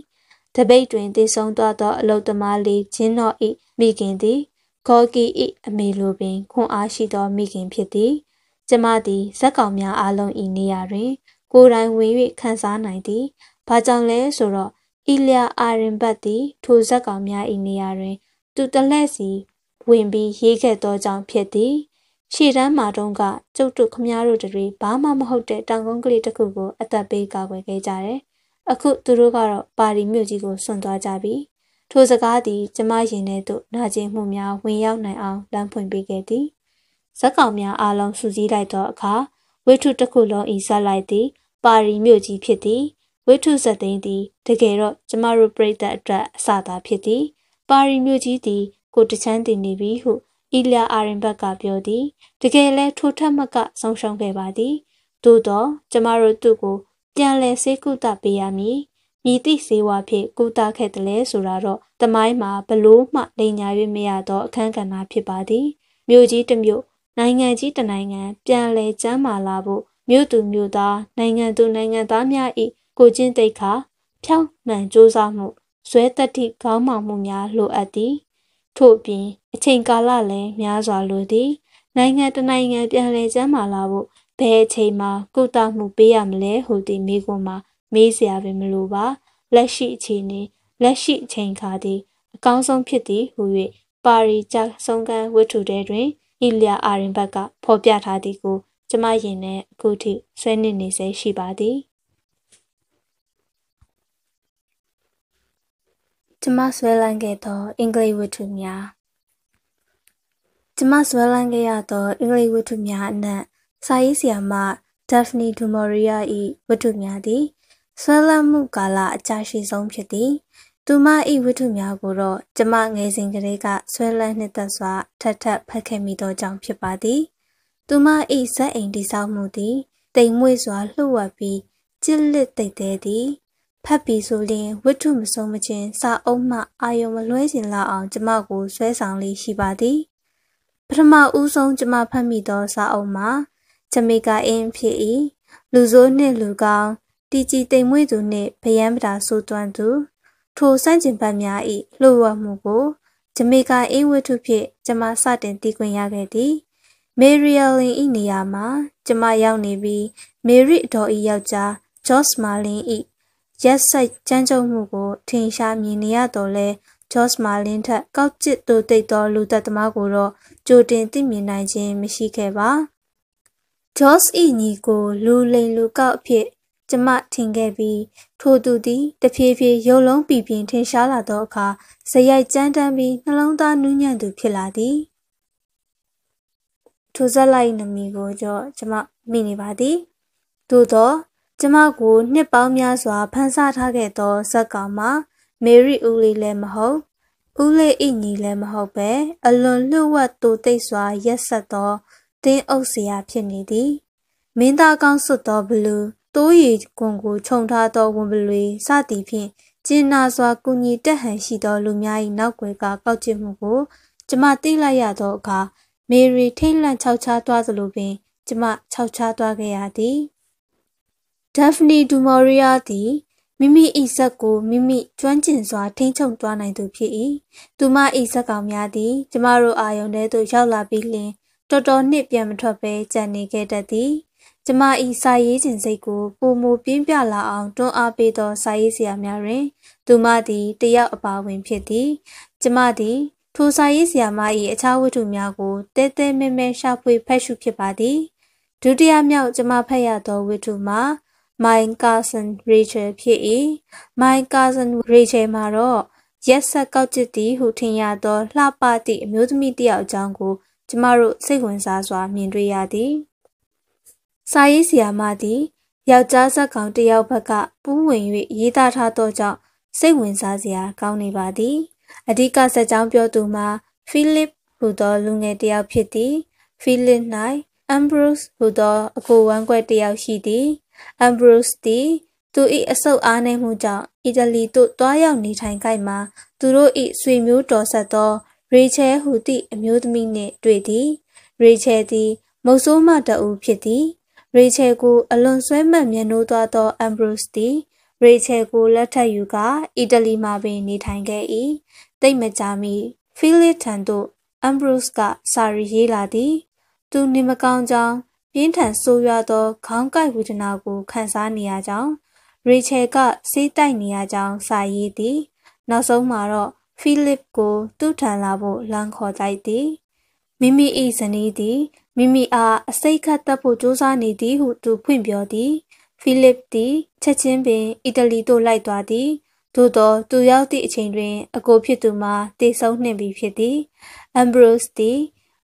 တပိတ်တွင်တည်ဆုံသွားသောအလုသမားလေးဂျင်းတော်၏မိခင်သည်ဂေါ်ကီ၏အမေလိုပင်ခွန်အားရှိသောမိခင်ဖြစ်သည် ကျမသည်ဇက်ကောင်များအားလုံး၏နေရာတွင် ကိုယ်တိုင်ဝင်၍ခန်းစားနိုင်သည်ဘာကြောင့်လဲဆိုတော့အီလျာအာရင်ဘတ်သည်ထိုဇက်ကောင်များ၏နေရာတွင် သူတလက်စီ ဝင်ပြီးရေးခဲ့သောကြောင့်ဖြစ်သည်ရှေ့တန်းမှာတုန်းကကျုပ်တို့ခမရတို့တွေဘာမှမဟုတ်တဲ့တောင်ကုန်းကလေးတစ်ခုကို အသက်ပေးကာကွယ်ခဲ့ကြတယ်။အခုသူတို့ကတော့ပါရီမြို့ကြီးကိုဆွန့်သွားကြပြီ။ထိုစကားသည်ကျမရင်ထဲသို့နာကျင်မှုများဝင်ရောက်နိုင်အောင်လမ်းဖွင့်ပေးခဲ့သည်။ဇက်ကောင်များအားလုံးစူးစီးလိုက်သောအခါဝိထုတစ်ခုလုံးဤဆက်လိုက်သည် ပါရီမြို့ကြီးဖြစ်သည်ဝိထုဇက်သိန်းသည်တကယ်တော့ကျမတို့ပြည်သက်အတွက်အစသာဖြစ်သည် ပါရီမြို့ကြီးသည် ကိုတချမ်းတည်နေပြီဟုအီလျာအာရင်ဘတ်ကပြောသည်တကယ်လဲထိုထက်မကဆုံးရှုံးခဲ့ပါသည်သို့တော့ကျမတို့သူ့ကိုပြန်လည်ဆေးကုသပေးရမည်မြည်သည့်ဆေးဝါးဖြင့်ကုသခဲ့တယ်လဲဆိုတာတော့တမိုင်းမှာဘလို့မှလိန်ညာ၍မရသောအခန်းကဏ္ဍဖြစ်ပါသည်မြို့ကြီးတစ်မြို့နိုင်ငံကြီးတစ်နိုင်ငံပြန်လည်ကျန်းမာလာဖို့မြို့သူမြို့သားနိုင်ငံသူနိုင်ငံသားများ၏ကိုချင်းတိတ်ခါဖြောင်းမှန်စ조사မှုဇွဲတတိခေါင်းမောင်မှုများလိုအပ်သည်ထို့ပြင်အချိန်ကာလလည်းများစွာလိုသည် နိုင်ငံတနိုင်ငံပြန်လည်ကျန်းမာလာဖို့ဘယ်အချိန်မှာကုသမှုပေးရမလဲဟူသည့်မိကွန်းမှာမေးစရာပင်မလိုပါလက်ရှိအချိန်နှင့်လက်ရှိအချိန်ခါသည်အကောင်းဆုံးဖြစ်သည်ဟူ၍ပါရီကျဆုံးကန်းဝတ္ထုထဲတွင်အီလျာအာရင်ဘက်ကဖော်ပြထားသည်ကိုကျမရင်နဲ့အခုထိဆွဲနစ်နေဆဲရှိပါသည် ကျမဆွဲလန်းခဲ့သောအင်္ဂလိပ်ဝတ္ထုများကျမဇွဲလန်းခဲ့ရသောအင်္ဂလိပ်ဝတ္ထုများအနက်စာရေးဆရာမဒက်ဖနီဒူမော်ရီယာ၏ဝတ္ထုများသည် ဆွဲလန်းမှုကာလအကြာရှည်ဆုံးဖြစ်သည် သူမ၏ဝတ္ထုများကိုတော့ကျမငယ်စဉ်ကလေးကဆွဲလန်းနှစ်သက်စွာထပ်ထပ်ဖတ်ခဲ့မိသောကြောင့်ဖြစ်ပါသည်သူမ၏ဇက်အိမ်တိဆောက်မှုသည်တိမ်မွေ့စွာလှုပ်ဝက်ပြီးကြစ်လစ်တိတ်သေးသည်ဖတ်ပြီးဆိုရင်ဝတ္ထုမဆုံးမခြင်းစာအုပ်မှအာယုံမလွဲခြင်းလောက်အောင် ကျမကိုဆွဲဆောင်လေးရှိပါသည်ပထမဦးဆုံးကျမဖတ်မိသောစာအုပ်မှာဂျမေကာအင်းဖြစ်၏လူဆိုးနှင့်လူကောင်းတီကြီးတိမ်မွေ့သူနှင့်ဗယံပတာဆိုးသွမ်းသူ ထိုစန့်ကျင်ဘက်များ၏လှုပ်ဝက်မှုကိုဂျမေကာအင်းဝတ္ထုဖြင့်ကျမစတင်တည်ခွင့်ရခဲ့သည်မေရီယယ်လင်၏နေရာမှာ ကျမရောက်နေပြီးမေရီအတော်၏ယောက်ျားဂျော့စ်မာလင်၏ရက်ဆက်ကြမ်းကြုတ်မှုကိုထင်ရှားမြင်နေရတော့လဲဂျော့စ်မာလင်းထက်ကောက်ကျစ်သူတိတ်သောလူသက်သမားကိုတော့ကြိုတင်သိမြင်နိုင်ခြင်းမရှိခဲ့ပါဂျော့စ်ဤညီကိုလူလိန်လူကောက်အဖြစ်ကျမထင်ခဲ့ပြီးထိုသူသည်တဖြည်းဖြည်းရုပ်လုံးပီပြင်ထင်ရှားလာသောအခါဇယိုက်ကြမ်းတမ်းပြီးနှလုံးသားနူးညံ့သူဖြစ်လာသည်ထိုဇက်လိုက်နမီကိုကြောကျမမိနေပါသည်သို့သောကျမကိုနှစ်ပေါင်းများစွာဖန်ဆထားခဲ့သောဇက်ကောင်မှာမေရီဦးလေးလည်းမဟုတ်ဦးလေးဤညီလည်းမဟုတ်ပဲအလွန်လှုပ်ဝက်တူတိတ်စွာရက်ဆက်သောသင်းအုပ်စရာဖြစ်နေသည်မင်းသားကောင်းစွတ်သောဘလူးတိုးရီကွန်ကိုခြုံထားသောဝန်ပလွေစသည်ဖြင့်ကျင်နာစွာ ကုညီတက်ဟန်ရှိသောလူများ၏နောက်ွယ်ကကောက်ကျစ်မှုကို ကျမသိလိုက်ရသောအခါမေရီထိတ်လန့်ခြောက်ခြားသွားသလိုပင် ကျမခြောက်ခြားသွားခဲ့ရသည်ဒက်ဖနီဒူမော်ရီယာသည်မိမိဤဇက်ကိုမိမိကျွမ်းကျင်စွာထိန်းချုပ်သွားနိုင်သူဖြစ်၏သူမဤဇက်ကောင်များသည်ကျမတို့အာယုန်ထဲသို့ရောက်လာပြီးလျှင်တော်တော်နှစ်ပြန်မထွက်ဘဲကြံနေခဲ့တတ်သည်ကျမဤစာရေးခြင်းစိတ်ကိုပုံမူပြင်းပြလာအောင်တွန်းအားပေးသောစာရေးဆရာများတွင်သူမသည်တယောက်အပါဝင်ဖြစ်သည် ကျမသည်ထိုစာရေးဆရာမ၏အခြားဝတ္ထုများကိုတဲတဲမဲမဲရှာဖွေဖတ်ရှုဖြစ်ပါသည်ဒုတိယမြောက်ကျမဖတ်ရသောဝတ္ထုမှာ my cousin Rachel ဖြစ်၏ my cousin Rachel မှာတော့ရက်ဆက်ကောက်ကျစ်သည်ဟုထင်ရသောလှပသည့်အမျိုးသမီးတစ်ယောက်အကြောင်းကိုကျမတို့စိတ်ဝင်စားစွာမြင်တွေ့ရသည်စာရေးဆရာမသည်ယောက်ျားဆက်ကောင်တစ်ယောက်ဘက်ကပူးဝင်၍ရေးသားထားသောကြောင့်စိတ်ဝင်စားစရာကောင်းနေပါသည်အဓိကဆက်ကြောင်းပြောသူမှာ Philip ဟူသောလူငယ်တစ်ယောက်ဖြစ်သည် Philip ၌ Ambrose ဟူသောအကိုဝမ်းကွက်တစ်ယောက်ရှိသည်။ Ambrose သည် သူ၏အဆုတ်အားနည်းမှုကြောင့်အီတလီသို့တွားရောက်နေထိုင်ခိုက်မှာသူတို့၏ဆွေမျိုးတော်ဆက်သော ရေချဲဟူသည့်အမျိုးသမီးနှင့်တွေ့သည်။ရေချဲသည်မုတ်ဆိုးမတအူဖြစ်သည်။ရေချဲကိုအလွန်ဆွဲမှတ်မြင်နိုးသွားသော Ambrose သည် ရေချယ်ကိုလက်ထပ်ယူကာအီတလီမှာပင်နေထိုင်ခဲ့၏တိတ်မကြာမီ ဖီလစ်ထံသို့အမ်ဘရိုစ်ကစာရီရေးလာသည်သူနေမကောင်းကြောင်းပြင်းထန်ဆိုးရွားသောခေါင်းကိုက်ဝေဒနာကိုခံစားနေရကြောင်းရေချယ်ကစေးတိုက်နေရကြောင်းစာရေးသည် နောက်ဆုံးမှာတော့ဖိလစ်ကို သူ့ထံလာဖို့လမ်းခေါ်လိုက်သည်မိမိ၏ဇနီးသည်မိမိအားအစိတ်ခတ်တတ်ဖို့ကြိုးစားနေသည်ဟုသူဖွင့်ပြောသည်ဖိလစ်သည်ချက်ချင်းပင်အီတလီသို့လိုက်သွားသည်သို့သော သူရောက်သည့်အချိန်တွင် အကိုဖြစ်သူမှာတည်ဆုံနှင့်ပြီးဖြစ်သည်အမ်ဘရိုစ်သည်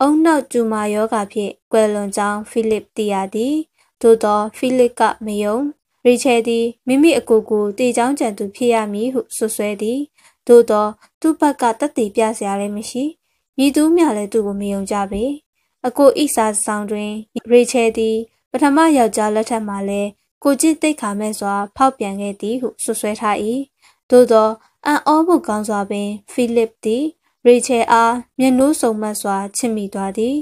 အုံနောက်ကျူမာယောဂါဖြင့်ကွယ်လွန်ကြောင်းဖိလစ်သိရသည်သို့သောဖိလစ်ကမယုံရီချယ်သည်မိမိအကိုကိုတေချောင်းကြံသူဖြစ်ရမည်ဟုဆွဆွဲသည်သို့သော သူ့ဘက်ကတက်တည်ပြစရာလည်းမရှိမည်သူများလည်းသူ့ကိုမယုံကြပေအကိုဤစာဆောင်တွင်ရီချယ်သည်ပထမယောက်ျားလက်ထက်မှလည်းကိုကြည့်သိခါမဲ့စွာ ဖောက်ပြန်ခဲ့သည်ဟုဆွဆွဲထား၏သို့သောအန်အောမှုကောင်းစွာပင်ဖိလစ်သည်ရေချယ်အားမျက်နှိုးစုံမတ်စွာ ချစ်မိသွားသည်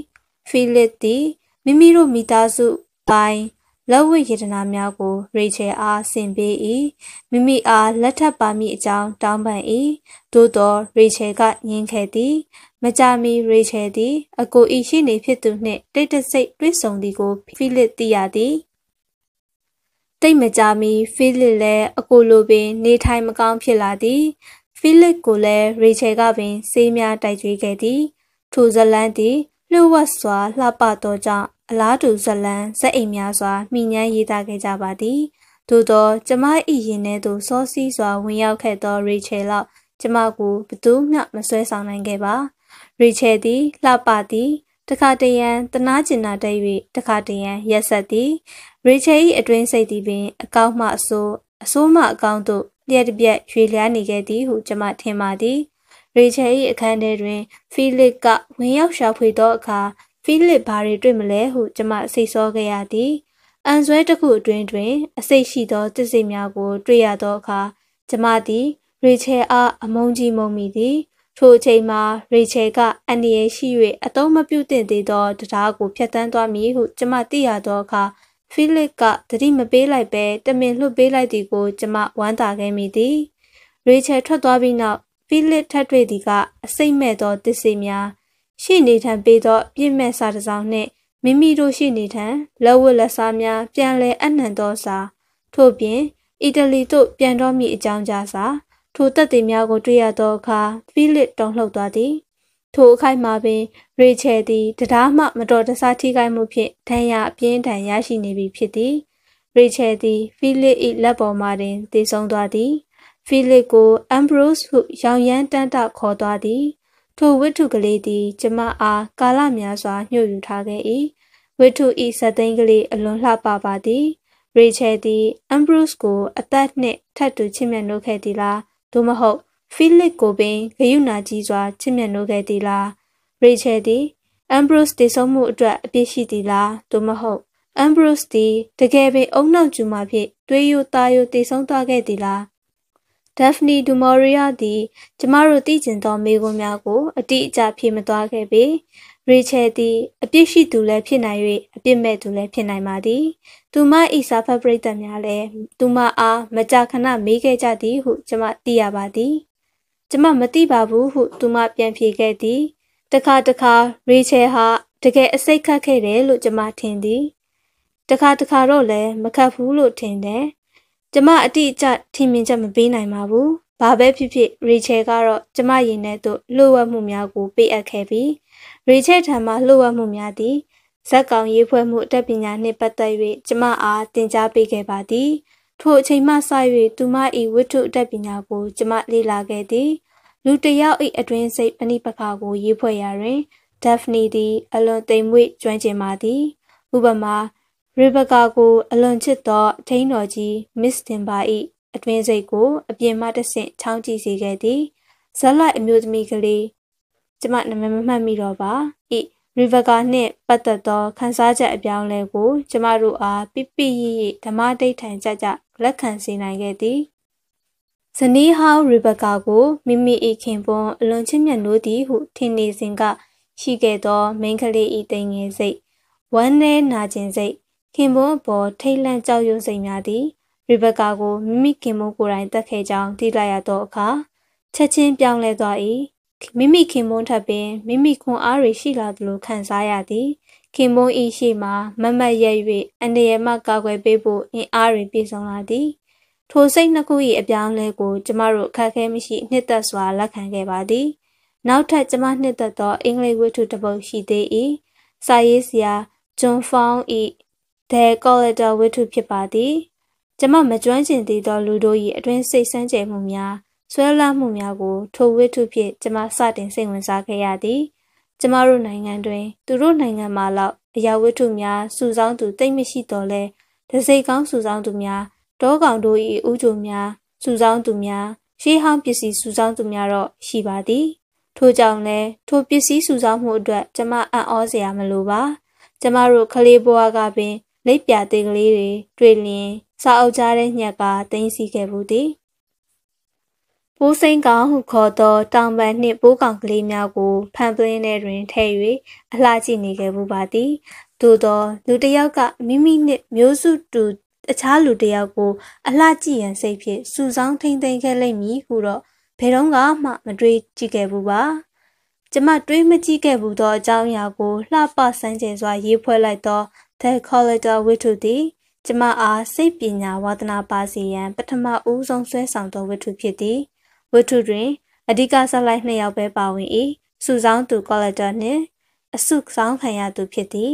ဖီလစ်သည်မိမိတို့မိသားစုပိုင်းလက်ဝိရတနာများကို ရေချယ်အားဆင်ပေး၏မိမိအားလက်ထပ်ပါမည်အကြောင်း တောင်းပန်၏သို့သော ရေချယ်ကငင်းခဲ့သည် မကြမီရေချယ်သည်အကိုဤရှိနေဖြစ်သူနှင့်တိတ်တဆိတ်တွေ့ဆုံသည်ကိုဖီလစ်သိရသည်တိတ်မကြမီဖီလစ်လည်းအကိုလိုပင်နေထိုင်မကောင်းဖြစ်လာသည်ဖိလစ်ကိုလည်းရေချယ်ကပင်ဆေးများတိုက်ကြွေးခဲ့သည်ထိုဇလန်သည်လှုပ်ဝက်စွာလှပသောကြောင့်အလားတူဇလန်ဇက်အိမ်များစွာမိညမ်းရေးသားခဲ့ကြပါသည်သို့သောကျမ၏ရင်ထဲသို့စောစီးစွာ ဝင်ရောက်ခဲ့သောရေချယ်လောက်ကျမကိုဘသူမှမဆွဲဆောင်နိုင်ခဲ့ပါရေချယ်သည်လှပသည် တခါတရံတနာကျင်နာတည်း၍တခါတရံရက်ဆက်သည်ရေချယ်၏အတွင်းစိတ်သည်ပင် အကောက်မှအဆိုးအဆိုးမှအကောင်းသို့လျက်တစ်ပြက်ရွေလျားနေခဲ့သည်ဟုကျွန်မထင်ပါသည်ရေချယ်၏အခန်းထဲတွင် ဖီလစ်ကဝင်ရောက်ရှာဖွေသောအခါဖီလစ်ဘာတွေတွေ့မလဲဟု ကျွန်မစိတ်ဆောခဲ့ရသည်အန်ဆွဲတစ်ခုအတွင်းတွင်အစိတ်ရှိသောတစ်စိတ်များကို တွေ့ရသောအခါကျွန်မသည်ရေချယ်အားအမုန်းကြီးမုန်းမိသည် ထိုအချိန်မှာရေချယ်ကအန်ဒီယေရှိ၍အတုံးမပြုတ်တင်သေးသောတရားကိုဖျက်ဆီးသွားမည်ဟု ကျွန်မသိရသောအခါဖိလစ်ကသတိမပေးလိုက်ပဲတမင်လွတ်ပေးလိုက်သည်ကို ကျမဝမ်းသာခဲ့မိသည်ရေချယ်ထွက်သွားပြီးနောက်ဖိလစ်ထပ်တွေ့သည်ကအစိမ့်မဲ့သော တစ္ဆေများရှေ့နေထံပေးသော ပြည့်မဲ့စာတစ်စောင်နှင့်မိမိတို့ရှေ့နေထံလက်ဝတ်လက်စားများပြန်လည်အနှံသောစာထို့ပြင်အီတလီသို့ပြန်တော်မူအကြောင်းကြားစာထိုတက်သည်များကိုတွေ့ရသောအခါဖိလစ်တုန်လှုပ်သွားသည်ထိုအခိုက်မှာပင်ရေချယ်သည်တရားမှမတော်တဆထိခိုက်မှုဖြင့်ဒဏ်ရာအပြင်းထန်ရရှိနေပြီဖြစ်သည်ရေချယ်သည် ဖီလစ်၏လက်ပေါ်မှတွင်တည်ဆုံသွားသည် ဖီလစ်ကို အမ်ဘရိုးစ်ဟုရောင်ရမ်းတန်းတခေါ်သွားသည်ထိုဝိတ္ထုကလေးသည် ကျမအားကာလများစွာညှို့ယူထားခဲ့၏ဝိတ္ထု၏ဇသိန်းကလေးအလွန်လှပပါသည်ရေချယ်သည် အမ်ဘရုစ်ကိုအသက်နှင့်ထပ်တူချစ်မြတ်နိုးခဲ့သည်လားသို့မဟုတ်ဖီလစ်ကိုပင်ဂယုဏကြီးစွာ ချစ်မြတ်နိုးခဲ့သည်လားရေချယ်သည်အမ်ဘရိုစ်တည်ဆုံမှုအတွက်အပြစ်ရှိသည်လားသို့မဟုတ်အမ်ဘရိုစ်သည်တကယ်ပင်အုံနောက်ကျူမှဖြင့်တွေးယိုသားယိုတည်ဆုံသွားခဲ့သည်လားဒက်ဖနီဒူမော်ရီယာသည်ကျမတို့သိကျင်သောမိဂွန်းများကိုအတိအကျဖြေမသွားခဲ့ပေရေချယ်သည်အပြစ်ရှိသူလည်းဖြစ်နိုင်၍အပြစ်မဲ့သူလည်းဖြစ်နိုင်ပါသည်သူမဤစာဖတ်ပရိသတ်များလည်းသူမအားမကြခဏမေးခဲ့ကြသည်ဟုကျမသိရပါသည်ကျမမသိပါဘူးဟု သူမပြန်ဖြေခဲ့သည်တခါတခါရေချယ်ဟာတကယ်အစိတ်ခတ်ခဲ့တယ်လို့ကျမထင်သည်တခါတခါတော့လည်းမခတ်ဘူးလို့ထင်တယ်ကျမအတိအကျထင်မြင်ချက်မပေးနိုင်ပါဘူးဘာပဲဖြစ်ဖြစ်ရေချယ်ကတော့ကျမရင်ထဲသို့လှုပ်ဝက်မှုများကိုပေးအပ်ခဲ့ပြီးရေချယ်ထံမှလှုပ်ဝက်မှုများသည်ဇက်ကောင်ရေးဖွဲ့မှုအတတ်ပညာနှင့်ပတ်သက်၍ကျမအားတင် जा ပေးခဲ့ပါသည်ထိုအချိန်မှစ၍သူမ၏ဝိတ္ထုအတတ်ပညာကိုကျမလေ့လာခဲ့သည် လူတယောက်၏အတွင်စိတ်ပဏိပခါကို ရေးဖွဲ့ရာတွင်ဒက်ဖနီသည် အလွန်သိမ်မွေ့ကျွမ်းကျင်ပါသည်ဥပမာရေဘကာကို အလွန်ချစ်သော ထိန်းတော်ကြီးမစ္စတင်ပါ၏အတွင်စိတ်ကိုအပြင်မှတဆင့်ချောင်းကြည့်စေခဲ့သည်ဇက်လိုက်အမျိုးသမီးကလေးကျမနာမည်မမှတ်မိတော့ပါ၏ Rivaga နှင့်ပတ်သက်သောခံစားချက်အပြောင်းအလဲကိုကျမတို့အားပိပိရိရိဓမ္မဓိဋ္ဌာန်ကျကျလက်ခံစေနိုင်ခဲ့သည်။ဇနီးဟောင်း Rivaga ကိုမိမိ၏ခင်ပွန်းအလွန်ချစ်မြတ်နိုးသည်ဟုထင်နေစဉ်ကရှိခဲ့သောမိန်းကလေး၏တိမ်ငယ်စိတ်၊ဝမ်းနည်းနာကျင်စိတ်၊ခင်ပွန်းအပေါ်ထိတ်လန့်ကြောက်ရွံ့စိတ်များသည် Rivaga ကိုမိမိခင်ပွန်းကိုယ်တိုင်တတ်ခဲ့ကြောင်းသိလိုက်ရသောအခါချက်ချင်းပြောင်းလဲသွား၏မိမိခင်မွန်းထပ်ပင်မိမိခွန်အားတွေရှိလာသလိုခံစားရသည်ခင်မွန်းဤရှိမှမမတ်ရက်၍အနေရမကာကွယ်ပေးဖို့အင်အားတွေပြည့်စုံလာသည်ထိုစိတ်နှစ်ခု၏အပြောင်းလဲကိုကျမတို့အခက်အခဲမရှိ နှစ်သက်စွာလက်ခံခဲ့ပါသည်နောက်ထပ်ကျမနှစ်သက်သောအင်္ဂလိပ်ဝတ္ထုတစ်ပုဒ်ရှိသေး၏စာရေးဆရာဂျွန်ဖောင်း၏ The Collector ဝတ္ထုဖြစ်ပါသည်ကျမမကျွမ်းကျင်သေးသောလူတို့၏အတွင်းစိတ်ဆန်းကျယ်မှုများဆွဲလန်းမှုများကိုထိုဝိတ္ထုဖြင့်ကျမစတင်စိတ်ဝင်စားခဲ့ရသည် ကျမတို့နိုင်ငံတွင်သူတို့နိုင်ငံမှာလောက်အရာဝိတ္ထုများစုဆောင်းသူတိတ်မရှိတော့လဲဒစိကောင်းစုဆောင်းသူများတောကောင်တို့၏ဥကြုံများစုဆောင်းသူများရှေးဟောင်းပစ္စည်းစုဆောင်းသူများတော့ရှိပါသည်ထို့ကြောင့်လဲထိုပစ္စည်းစုဆောင်းမှုအတွက်ကျမအံ့ဩစရာမလိုပါ ကျမတို့ကလေးဘွားကပင်လက်ပြသေးကလေးတွေတွေ့လျင်စာအုပ်ကြားတဲ့ညက်ကတင်းစီခဲ့ဘူးသည်ပိုးစိန်ကောင်ဟုခေါ်သောတောင်ပန်နှင့်ပိုးကောင်ကလေးများကိုဖန်သွင်းထဲတွင်ထည့်၍အလှကြည့်နေခဲ့ဘူးပါသည်သို့သောလူတစ်ယောက်ကမိမိနှင့်မျိုးစုတူအခြားလူတစ်ယောက်ကို အလှကြည့်ရန်စိတ်ဖြင့်စူဆောင်းထိမ့်သိမ်းခဲ့လိမ့်မည်ဟုတော့ဘယ်တော့မှမတွေးကြည့်ခဲ့ဘူးပါ ကျမတွေးမကြည့်ခဲ့ဘူးသောအကြောင်းအရာကိုလှပစမ်းကြင်စွာရေးဖွဲ့လိုက်သော The Collector ဝတ္ထုသည်ကျမအားစိတ်ပညာဝါသနာပါစေရန်ပထမဦးဆုံးဆွဲဆောင်သောဝတ္ထုဖြစ်သည်ဝတ္ထုတွင်အဓိကဇာတ်လိုက်နှစ်ယောက်ပဲပါဝင်၏စုဆောင်သူကောလက်တာနှင့်အစုဆောင်ခံရသူဖြစ်သည်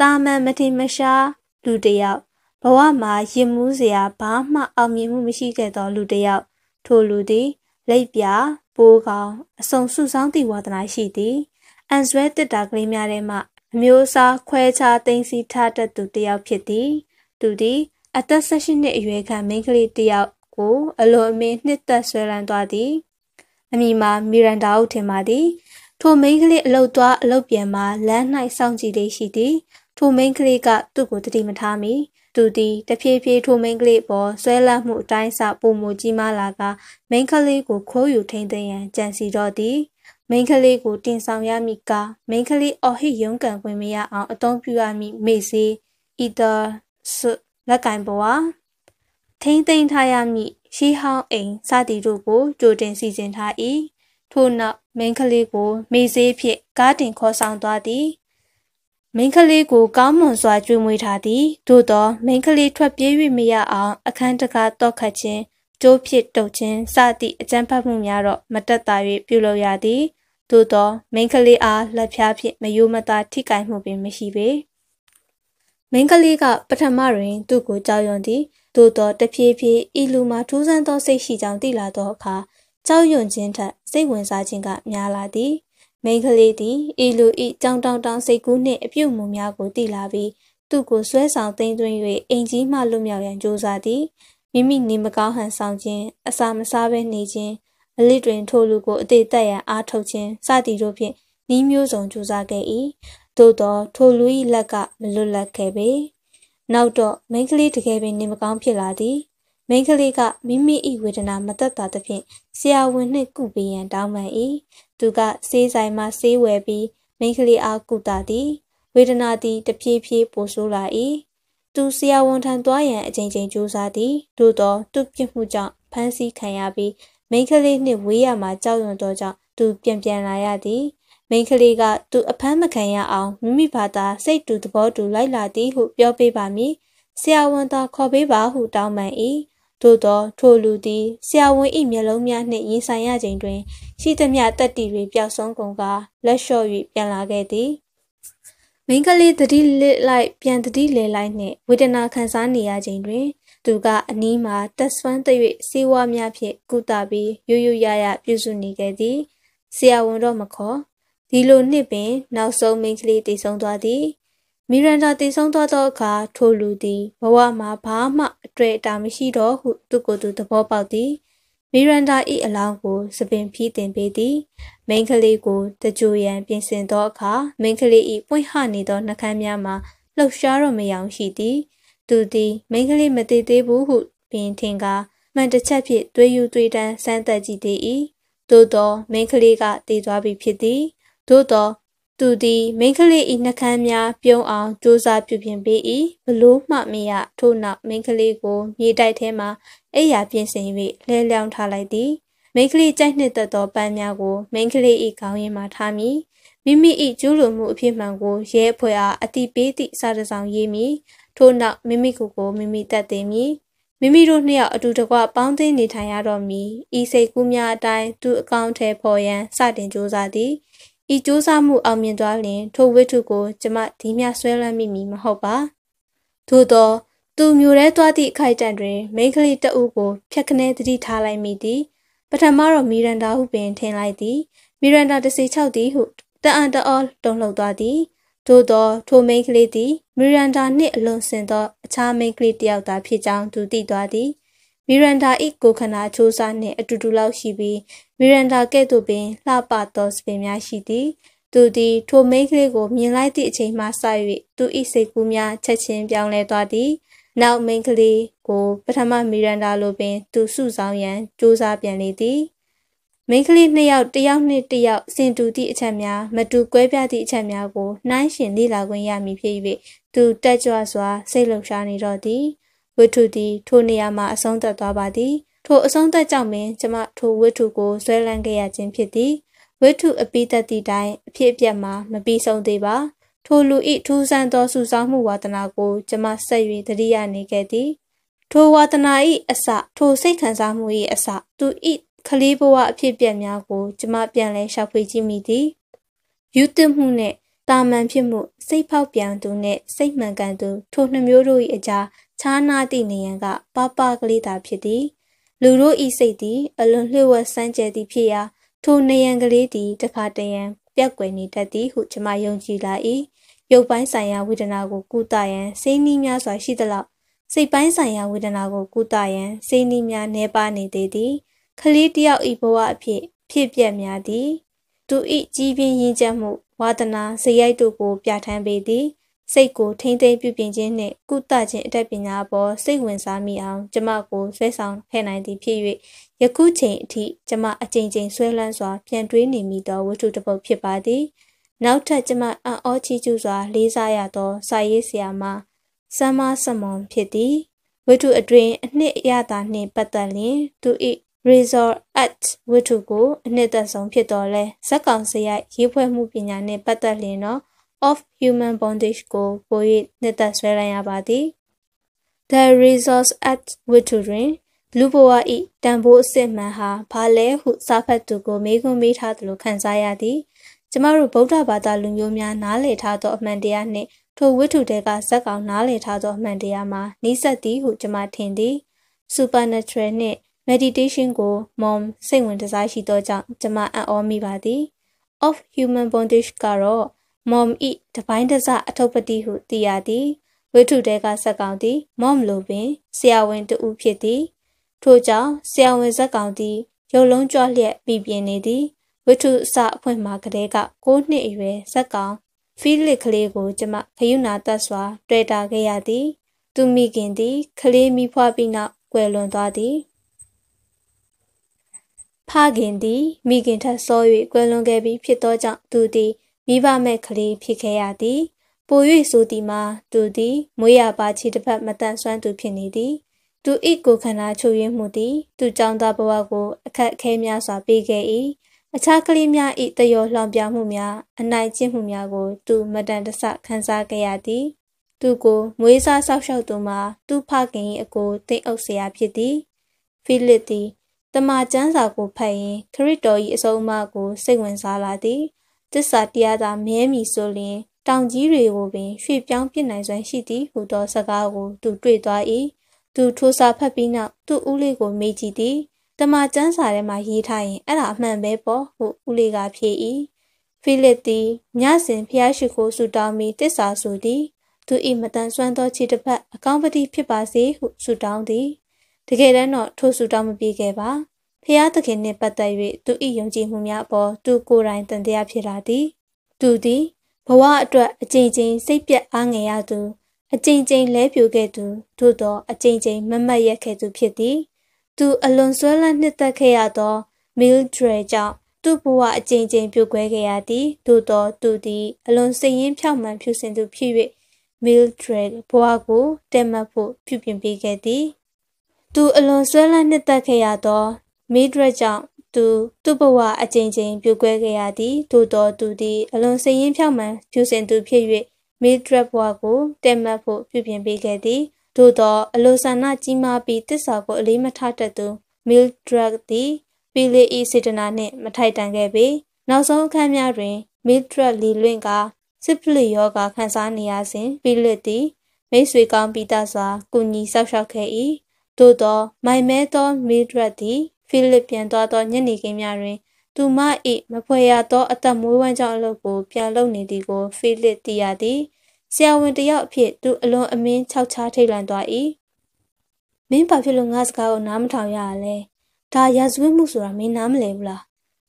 တာမန်မထင်မရှားလူတစ်ယောက်ဘဝမှာရင်မှုစရာဘာမှအောင်မြင်မှုမရှိခဲ့သောလူတစ်ယောက် ထိုလူသည်လက်ပြပိုးကောင်အစုံစုဆောင်သည့်ဝါသနာရှိသည်အန်ဆွဲတစ်တာကလေးများထဲမှအမျိုးအစားခွဲခြားသိမ်းဆည်းထားတတ်သူတစ်ယောက်ဖြစ်သည် သူသည်အသက်၁၈နှစ်အရွယ်ခန့်မိန်းကလေးတစ်ယောက်ကိုအလွန်အမင်းနှစ်သက်ဆွဲလန်းသွားသည်အမိမှာမီရန်ဒါဟုထင်ပါသည် ထိုမိန်းကလေးအလုတ်သွားအလုတ်ပြန်မှာလမ်း၌စောင့်ကြည့်လေးရှိသည် ထိုမိန်းကလေးကသူ့ကိုတတိမထားမီသူသည်တဖြည်းဖြည်းထိုမိန်းကလေးပေါ်ဆွဲလန်းမှုအတိုင်းအဆပုံမူကြီးမားလာကမိန်းကလေးကိုခိုးယူထိန်သိမ်းရန်ကြံစီတော့သည် မိန်းကလေးကိုတင်ဆောင်ရမည်ကမိန်းကလေးအော်ဟစ်ရုန်းကန်ဝင်မရအောင်အသုံးပြုရမည်မေစေဤသောလက်ကင်ပေါ်ဟာထိမ့်သိမ်းထားရမည့်ရှီဟောင်းအိမ်စသည်တို့ကိုကြိုတင်စီစဉ်ထား၏ထို့နောက်မိန်းကလေးကိုမေဆေးဖြင့်ကားတင်ခေါ်ဆောင်သွားသည်မိန်းကလေးကိုကောင်းမွန်စွာကျွေးမွေးထားသည်သို့သောမိန်းကလေးထွက်ပြေး၍မရအောင်အခန်းတကားတော့ခတ်ခြင်းကျိုးဖြစ်တုတ်ခြင်းစသည့်အကြမ်းဖက်မှုများတော့မတက်တာ၍ပြုလုပ်ရသည်သို့သောမိန်းကလေးအားလက်ဖြားဖြင့်မယိုမသာထိကိုင်မှုပင်မရှိပေ။မိန်းကလေးကပထမတွင် သူ့ကိုကြောက်ရွံ့သည်သို့တော့တဖြည်းဖြည်းဤလူမှာထူးဆန်းသောစိတ်ရှိကြောင်းသိလာသောအခါကြောက်ရွံ့ခြင်းထက်စိတ်ဝင်စားခြင်းကများလာသည် မိန်းကလေးသည်ဤလူဤကြောင်တောင်တောင်စိတ်ကူးနှင့်အပြုတ်မှုများကိုသိလာပြီးသူ့ကိုဆွဲဆောင်သိမ်းသွင်း၍အိမ်ကြီးမှလွတ်မြောက်ရန်ကြိုးစားသည်မိမိနေမကောင်းဟန်ဆောင်ခြင်းအစာမစားဘဲနေခြင်းအလစ်တွင်ထိုလူကိုအသေးသက်ရန်အားထုတ်ခြင်းစသည်တို့ဖြင့်ဤမျိုးစုံကြိုးစားခဲ့၏သို့တော့ထိုလူ၏လက်ကမလွတ်လပ်ခဲ့ပေ နောက်တော့မိန်းကလေးတကယ်ပင်နေမကောင်းဖြစ်လာသည်မိန်းကလေးကမိမိ၏ဝေဒနာမသက်သာသဖြင့်ဆရာဝန်နှင့်ကုပေးရန်တောင်းပန်၏သူကဆေးဆိုင်မှဆေးဝယ်ပြီးမိန်းကလေးအားကုသသည် ဝေဒနာသည်တဖြည်းဖြည်းပိုဆိုးလာ၏သူဆရာဝန်ထံသွားရန်အကြိမ်ကြိမ်ကြိုးစားသည်သို့သော သူပြစ်မှုကြောင့်ဖမ်းဆီးခံရပြီး မိန်းကလေးနှင့်ဝေးရမှာကြောက်ရွံ့သောကြောင့်သူပြန်ပြန်လာရသည်မိန်းကလေးကသူအဖမ်းမခံရအောင်မိမိဘာသာစိတ်တူသဘောတူလိုက်လာသည်ဟုပြောပေးပါမည်ဆရာဝန်သာခေါ်ပေးပါဟုတောင်းပန်၏သို့သော ထိုလူသည်ဆရာဝန်၏မျက်လုံးများနှင့်ရင်ဆိုင်ရချိန်တွင်ရှိသမျှတက်တီတွေပျောက်ဆုံးကုန်ကလက်လျှော့၍ပြန်လာခဲ့သည်မိန်းကလေးတတိလစ်လိုက်ပြန်တတိလဲလိုက်နှင့်ဝေဒနာခံစားနေရခြင်းတွင် သူကအနီးမှာတက်ဆွမ်းသရွေ့စေဝါများဖြင့်ကုသပြီးရိုးရိုးရရပြုစုနေခဲ့သည်ဆရာဝန်တော့မခေါ်ဒီလိုနှစ်ပင်နောက်ဆုံးမိန်းကလေးတည်ဆုံသွားသည်မီရန်ဒါတည်ဆုံသွားသောအခါထိုလူသည်ဘဝမှာဘာမှအတွေ့အတာမရှိတော့ဟုသူကိုယ်သူသဘောပေါက်သည် မီရန်ဒါ၏အလောင်းကိုစပင်ဖြီးတင်ပေးသည်မိန်းကလေးကိုတကြိုရန်ပြင်ဆင်သောအခါမိန်းကလေး၏ပွင့်ဟနေသောနှကမ်းများမှာလှုပ်ရှားတော့မယောင်ရှိသည် သူသည်မိန်းကလေးမတည်သေးဘူးဟုပင်ထင်ကမှန်တစ်ချက်ဖြင့်တွေးယူတွေးတန်းစမ်းသပ်ကြည့်သေး၏သို့သောမိန်းကလေးကတည်သွားပြီဖြစ်သည်သို့သောသူသည်မိန်းကလေး၏နှကန်းများပြုံးအောင်ကြိုးစားပြုပြင်ပေး၏ဘလို့မှမရထို့နောက်မိန်းကလေးကိုမြေတိုက်ထဲမှအိယာပြင်ဆင်၍လဲလျောင်းထားလိုက်သည်မိန်းကလေးကြိုက်နှစ်သက်သောပန်းများကိုမိန်းကလေး၏ခေါင်းရင်းမှထားမိမိမိ၏ကျူးလွန်မှုအဖြစ်မှန်ကိုရဲအဖွဲ့အားအတိပေးသည့်စာတစောင်ရေးမိထို့နောက်မိမိကိုယ်ကိုမိမိတတ်သိမိမိမိတို့နှစ်ယောက်အတူတကွပေါင်းသင်းနေထိုင်ရတော့မည်ဤစိတ်ကူးများအတိုင်းသူအကောင့်ထဲပေါ်ရန်စတင်ကြိုးစားသည်ဤကြိုးစားမှုအောင်မြင်သွားလျင် ထိုဝိတ္ထုကို ကျမဒီမြဆွဲလန်းမိမည်မဟုတ်ပါထို့သောသူမျိုးရဲသွားသည့်အခိုက်အတန့်တွင်မိန်းကလေးတအုပ်ကိုဖြက်ခနဲတတိထားလိုက်မိသည် ပထမတော့မီရန်ဒါဟုပင်ထင်လိုက်သည်မီရန်ဒါ16သည်ဟုတန်အန်တအော တုံ့လှုပ်သွားသည်သို့သော ထိုမိန်းကလေးသည်မီရန်ဒါနှင့်အလွန်ဆင်သောအခြားမိန်းကလေးတစ်ယောက်သာဖြစ်ကြောင်းသူသိသွားသည် မီရန်ဒါ၏ကိုယ်ခန္ဓာအချိုးအစားနှင့်အတူတူလောက်ရှိပြီးမီရန်ဒါကဲ့သို့ပင်လှပသောစပင်များရှိသည်သူသည်ထိုမိန်းကလေးကိုမြင်လိုက်သည့်အချိန်မှစ၍သူ၏စိတ်ကူးများချက်ချင်းပြောင်းလဲသွားသည်နောက်မိန်းကလေးကိုပထမမီရန်ဒါလိုပင်သူစုဆောင်ရန်ကြိုးစားပြန်လေသည်မိန်းကလေးနှစ်ယောက်တစ်ယောက်နှင့်တစ်ယောက်စင်တူသည့်အချက်များမတူကွဲပြားသည့်အချက်များကိုနှိုင်းယှဉ်လေ့လာခွင့်ရမည်ဖြစ်၍သူတက်ကြွစွာစိတ်လှုပ်ရှားနေတော့သည်ဝိထုသည်ထိုနေရာမှအဆုံးသတ်သွားပါသည်။ထိုအဆုံးသက်ကြောင့်ပင်ကျမထိုဝိထုကိုဆွဲလန်းခဲ့ရခြင်းဖြစ်သည်ဝိထုအပိတတိတိုင်းအဖြစ်အပျက်မှာမပြီးဆုံးသေးပါ ထိုလူဤထူးဆန်းသောစုဆောင်မှုဝါသနာကိုကျမဆက်၍တရိယာနေခဲ့သည် ထိုဝါသနာဤအစ ထိုစိတ်ခံစားမှုဤအစသူဤကလေးဘဝအဖြစ်ပြက်များကိုကျမပြန်လဲရှာဖွေကြည့်မိသည်ယူသမှုနှင့်တာမန်ဖြစ်မှု စိတ်ဖောက်ပြန်သူနှင့် စိတ်မှန်ကန်သူ ထိုနှမျိုးတို့၏အကြားခြားနာသည့်နေရန်ကပပကလေးသာဖြစ်သည်လူတို့ဤစိတ်သည်အလွန်လျှို့ဝှက်စမ်းကြဲသည်ဖြစ်ရာထိုနေရန်ကလေးသည်တခါတရံပြက်ကွယ်နေတတ်သည်ဟုကျွန်မယုံကြည်လာ၏ရုပ်ပိုင်းဆိုင်ရာဝေဒနာကိုကုသရန်စိတ်နှီးများစွာရှိသလောက် စိတ်ပိုင်းဆိုင်ရာဝေဒနာကို ကုသရန်စိတ်နှီးများနှဲပါနေသေးသည်ကလေးတယောက်ဤဘဝအဖြစ် ဖြစ်ပျက်များသည်သူဤကြီးပြင်းရင်းချက်မှုဝါဒနာဇယိုက်တို့ကိုပြဋ္ဌာန်းပေသည်စိတ်ကိုထိမ့်သိမ့်ပြုပြင်ခြင်းနှင့်ကုသခြင်းအတတ်ပညာပေါ်စိတ်ဝင်စားမိအောင်ကျမကိုဆွဲဆောင်ခဲ့နိုင်သည်ဖြစ်၍ယခုချိန်အထိကျမအကြိမ်ကြိမ်ဆွဲလန်းစွာပြန်တွေးနေမိသောဝတ္ထုတစ်ပုဒ်ဖြစ်ပါသည်နောက်ထပ်ကျမအံ့ဩချီးကျူးစွာ လေးစားရသောစာရေးဆရာမဆမ်းမဆမွန်ဖြစ်သည်ဝတ္ထုအတွင် အနှစ်အရသာနှင့်ပတ်သက်လျင်သူ၏ resort at ဝတ္ထုကိုအနှစ်သက်ဆုံးဖြစ်တော်လဲဇက်ကောင်စရိုက်ရေးဖွဲ့မှုပညာနှင့်ပတ်သက်လျင်တော့ of Human Bondage ကိုပို၍နှစ်သက်ဆွဲလိုက်ရပါသည် The Resource at Witu တွင်လူဘဝဤတန်ဖိုးအစစ်မှန်ဟာဘာလဲဟုစာဖတ်သူကိုမေးခွန်းမေးထားသလိုခံစားရသည်ကျမတို့ဗုဒ္ဓဘာသာလူမျိုးများနားလည်ထားသောအမှန်တရားနှင့် ထိုဝိထုတဲကဇက်ကောင် နားလည်ထားသောအမှန်တရားမှာနှိစက်သည်ဟုကျမထင်သည် supernatural နှင့် meditation ကို mom စိတ်ဝင်စားရှိသောကြောင့်ကျမအံ့ဩမိပါသည် of human bondage ကတော့မော်မဤတပိုင်းတစအထုပ်ပတိဟုသိရသည်ဝိထုတဲကဇက်ကောင်သည်မော့မလိုပင်ဆရာဝန်တူဖြစ်သည် ထို့ကြောင့်ဆရာဝန်ဇက်ကောင်သည် ရုပ်လုံးကြွလျက်ပြပြင်းနေသည်ဝိထုအစအဖွင့်မှာကလေးက9နှစ်အရွယ်ဇက်ကောင် ဖီလစ်ကလေးကိုကျမခယုနာတက်စွာတွေ့တာခဲ့ရသည် သူမိခင်သည်ကလေးမိဖွားပြီးနောက်ကွယ်လွန်သွားသည်ဖခင်သည်မိခင်ထက်စော၍ကွယ်လွန်ခဲ့ပြီးဖြစ်သောကြောင့်သူသည်မိဘမဲ့ကလေးဖြစ်ခဲ့ရသည် ပို၍ဆိုသည်မှာသူသည်မွေးရပါခြေတစ်ဖက်မတန်ဆွမ်းသူဖြစ်နေသည် သူဤကိုခန္ဓာချုပ်ရင်းမှုသည် သူကြောင့်သားဘဝကိုအခက်အခဲများစွာပေးခဲ့၏အခြားကလေးများဤတယောလှောင်ပြောင်မှုများအနိုင်ကျင့်မှုများကိုသူမတန်တဆခံစားခဲ့ရသည် သူကိုမွေးစားဆောက်ရှောက်သူမှာသူဖခင်၏အကိုတိတ်အုပ်ဆရာဖြစ်သည်ဖီလစ်သည်တမန်ကျမ်းစာကိုဖတ်ရင်းခရစ်တော်၏အဆုံးအမကိုစိတ်ဝင်စားလာသည်သစ္စာတရားသာမြဲမည်ဆိုလျင် တောင်ကြီးတွေကိုပင်ရွှေ့ပြောင်းပစ်နိုင်စွမ်းရှိသည်ဟူသောစကားကိုသူတွေ့သွား၏သူထိုးစာဖတ်ပြီးနောက်သူ့ဦးလေးကိုမေးကြည့်သည်တမန်ကျမ်းစာထဲမှာရေးထားရင်အဲ့ဒါအမှန်ပဲပေါ့ဟုဦးလေးကဖြေ၏ဖိလစ်သည်ညစဉ်ဖျားရှိခိုးဆူတောင်းပြီးတစ္ဆာဆိုသည် သူ၏မတန်ဆွမ်းသောခြေတစ်ဖက်အကောင်းပတိဖြစ်ပါစေဟုဆုတောင်းသည်တကယ်တမ်းတော့ထိုးဆူတောင်းမပြေခဲ့ပါဖျားသခင်နှင့်ပတ်သက်၍သူ၏ယုံကြည်မှုများအပေါ်သူကိုယ်တိုင်တန်တရားဖြစ်လာသည် သူသည်ဘဝအတွက်အကြိမ်ကြိမ်စိတ်ပြတ်အားငယ်ရသူအကြိမ်ကြိမ်လဲပြိုခဲ့သူထို့သောအကြိမ်ကြိမ်မမတ်ရက်ခဲ့သူဖြစ်သည် သူအလွန်ဆွဲလန်းနှစ်သက်ခဲ့ရသောမီလ်ဒရယ်ကြောင့်သူ့ဘဝအကြိမ်ကြိမ်ပြုတ်ကွဲခဲ့ရသည်သို့တော်သူသည်အလွန်စိတ်ရင်းဖြောက်မှန်ဖြူစင်သူဖြစ်၍မီလ်ဒရယ်ဘဝကိုတည်မတ်ဖို့ပြုပြင်ပေးခဲ့သည်သူအလွန်ဆွဲလန်းနှစ်သက်ခဲ့ရသောမိဒရကြောင့်သူသူ့ဘဝအကြိမ်ကြိမ်ပြိုကွဲခဲ့ရသည်ထို့သောသူသည်အလွန်စိတ်ရင်းဖြောင့်မှန်ဖြူစင်သူဖြစ်၍မိဒရဘဝကိုတည်မှတ်ဖို့ပြုပြင်ပေးခဲ့သည်ထို့သောအလိုဆန္ဒကြီးမားပြီးတစ္ဆာကိုအလေးမထားတတ်သူမိဒရသည်ပီလီဤစေတနာနှင့်မထိုက်တန်ခဲ့ပေ နောက်ဆုံးအခန်းများတွင်မိဒရလီလွင့်ကစစ်ပလီယောဂါခန်းစားနေရစဉ်ပီလစ်သည် မိတ်ဆွေကောင်းပိသားစွာကုညီဆောက်ရှောက်ခဲ့၏ထို့သော မိုင်မဲသောမိဒရသည်ဖိလစ်ပြန်သွားသောညနေခင်းများတွင် သူမ၏မဖွယ်ရသောအသက်မွေးဝမ်းကြောင်းအလုပ်ကို ပြန်လုပ်နေသည်ကိုဖိလစ်သိရသည်ဆရာဝန်တယောက်အဖြစ်သူအလွန်အမင်းခြောက်ခြားထိတ်လန့်သွား၏မင်းဘာဖြစ်လို့ငါစကားကိုနားမထောင်ရလဲဒါရာဇဝတ်မှုဆိုတာမင်းနားမလည်ဘူးလား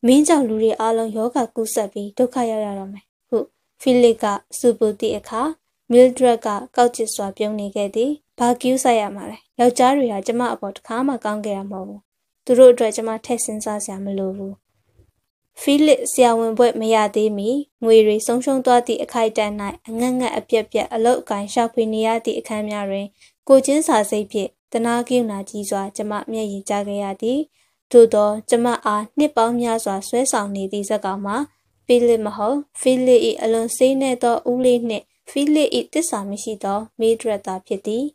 မင်းကြောင့်လူတွေအားလုံးယောဂကူးဆက်ပြီးဒုက္ခရောက်ရတော့မယ်ဟုဖီလစ်ကစူပူတီအခါမီလ်ဒရက်ကကောက်ကျစ်စွာပြုံးနေခဲ့သည်ဘာကျူးဆိုင်ရမှာလဲယောက်ျားတွေဟာကျမအပေါ်တခါမှကောင်းခဲ့ရမှာမဟုတ်ဘူးသူတို့အတွက်ကျွန်မထည့်စဉ်းစားစရာမလိုဘူးဖီလစ်ဆရာဝန်ဘွဲ့မရသေးမီငွေတွေဆုံးရှုံးသွားသည့်အခိုက်အတန့်၌အငတ်ငတ်အပြက်ပြက်အလုတ်အကင်ရှောက်ဖွေနေရသည့်အခန်းများတွင် ကိုချင်းစာစိတ်ဖြင့်တနာကိယူနာကြီးစွာကျမမျက်ရည်ကျခဲ့ရသည်သို့သောကျမအားနှစ်ပေါင်းများစွာဆွဲဆောင်နေသည့်ဇက်ကောင်မှာဖီလစ်မဟုတ်ဖီလစ်၏အလွန်စေးနှဲ့သောဦးလေးနှင့်ဖီလစ်၏တစ္ဆာမရှိသောမေးဒရက်သာဖြစ်သည်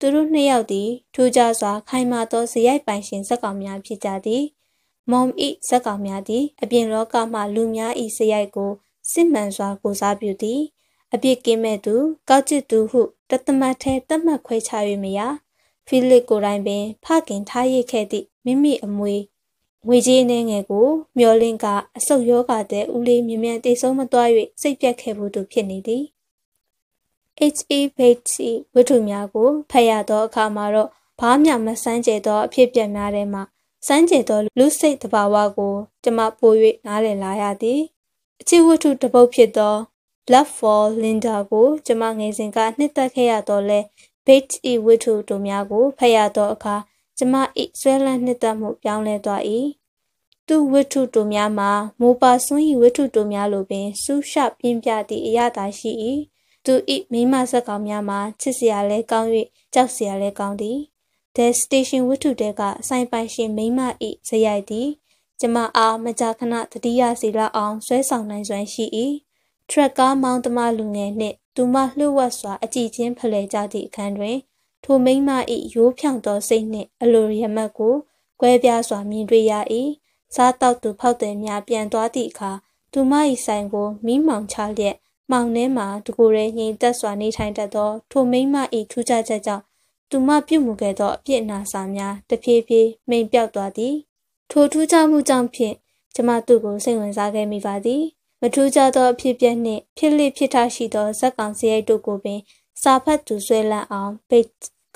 သူတို့နှစ်ယောက်သည် ထူးခြားစွာခိုင်မာသောဇယိုက်ပိုင်ရှင်ဇက်ကောင်များဖြစ်ကြသည်မုံဤဇက်ကောင်များသည်အပြင်လောကမှလူများ၏ဇယိုက်ကိုစစ်မှန်စွာကိုစားပြုသည် အပြစ်ကင်းမဲ့သူကောက်ကျစ်သူဟုတသမတ်ထဲတတ်မှတ်ခွဲခြား၍မရဖီလစ်ကိုယ်တိုင်ပင်ဖခင်ထားရခဲ့သည့်မိမိအမွေငွေကြေးနှဲငယ်ကိုမျောလင်းကအဆုတ်ယောဂတဲ့ဦးလေးမြ мян တိတ်ဆုံးမသွား၍စိတ်ပြက်ခဲ့ဖို့သူဖြစ်နေသည် HE Bates ဝတ္ထုများကိုဖတ်ရသောအခါမှာတော့ဘာမှမစမ်းကြဲသောအဖြစ်ပြက်များထဲမှာစမ်းကြဲသောလူစိတ်တဘာဝကိုကျမပို၍နားလည်လာရသည်အချစ်ဝတ္ထုတစ်ပုဒ်ဖြစ်သော Love for Linda ကိုကျမငယ်စဉ်ကနှစ်သက်ခဲ့ရတော့လဲ Bates E ဝတ္ထုတို့များကိုဖတ်ရသောအခါကျမ၏ဆွဲလန်းနှစ်သက်မှုပြောင်းလဲသွား၏သူဝတ္ထုတို့များမှာမောပါဆွန်း၏ဝတ္ထုတို့များလိုပင်ဆူးရှပြင်းပြသည့်အရာသာရှိ၏သူ၏မိမဆက်ကောင်များမှာချစ်စရာလဲကောင်း၍ကြောက်စရာလဲကောင်းသည် The Station ဝတ္ထုတဲကဆိုင်ပိုင်ရှင်မိမ၏ဇယိုက်သည် ကျမအားမကြာခဏတတိယစီလောက်အောင်ဆွဲဆောင်နိုင်စွမ်းရှိ၏ထရက်ကားမောင်းသမားလူငယ်နှင့်သူမလှုပ်ဝက်စွာအကြည့်ချင်းဖလှယ်ကြသည့်အခန်းတွင် ထိုမိမ၏ရိုးဖြောင်သောစိတ်နှင့် အလိုရမတ်ကိုကွဲပြားစွာမြင်တွေ့ရ၏စားတောက်သူဖောက်တယ်များပြန်သွားသည့်အခါသူမ၏ဆိုင်ကိုမီးမောင်ချလျက်မောင်ထဲမှာတကိုယ်ရဲငိမ်သက်စွာနေထိုင်တတ်သော ထိုမိမ့်မ၏ထူးခြားချက်ကြောင့်သူမပြုမူခဲ့သောအပြစ်အနာစာများတဖြည်းဖြည်းမိန်ပြောက်သွားသည် ထိုထူးခြားမှုကြောင့်ဖြင့်ကျမသူ့ကိုစိတ်ဝင်စားခဲ့မိပါသည်မထူးခြားသောအဖြစ်ပြက်နှင့်ဖြစ်လိဖြစ်ထရှိသောဇက်ကောင်စရိုက်တို့ကိုပင် စာဖတ်သူဆွဲလန့်အောင်ပိတ်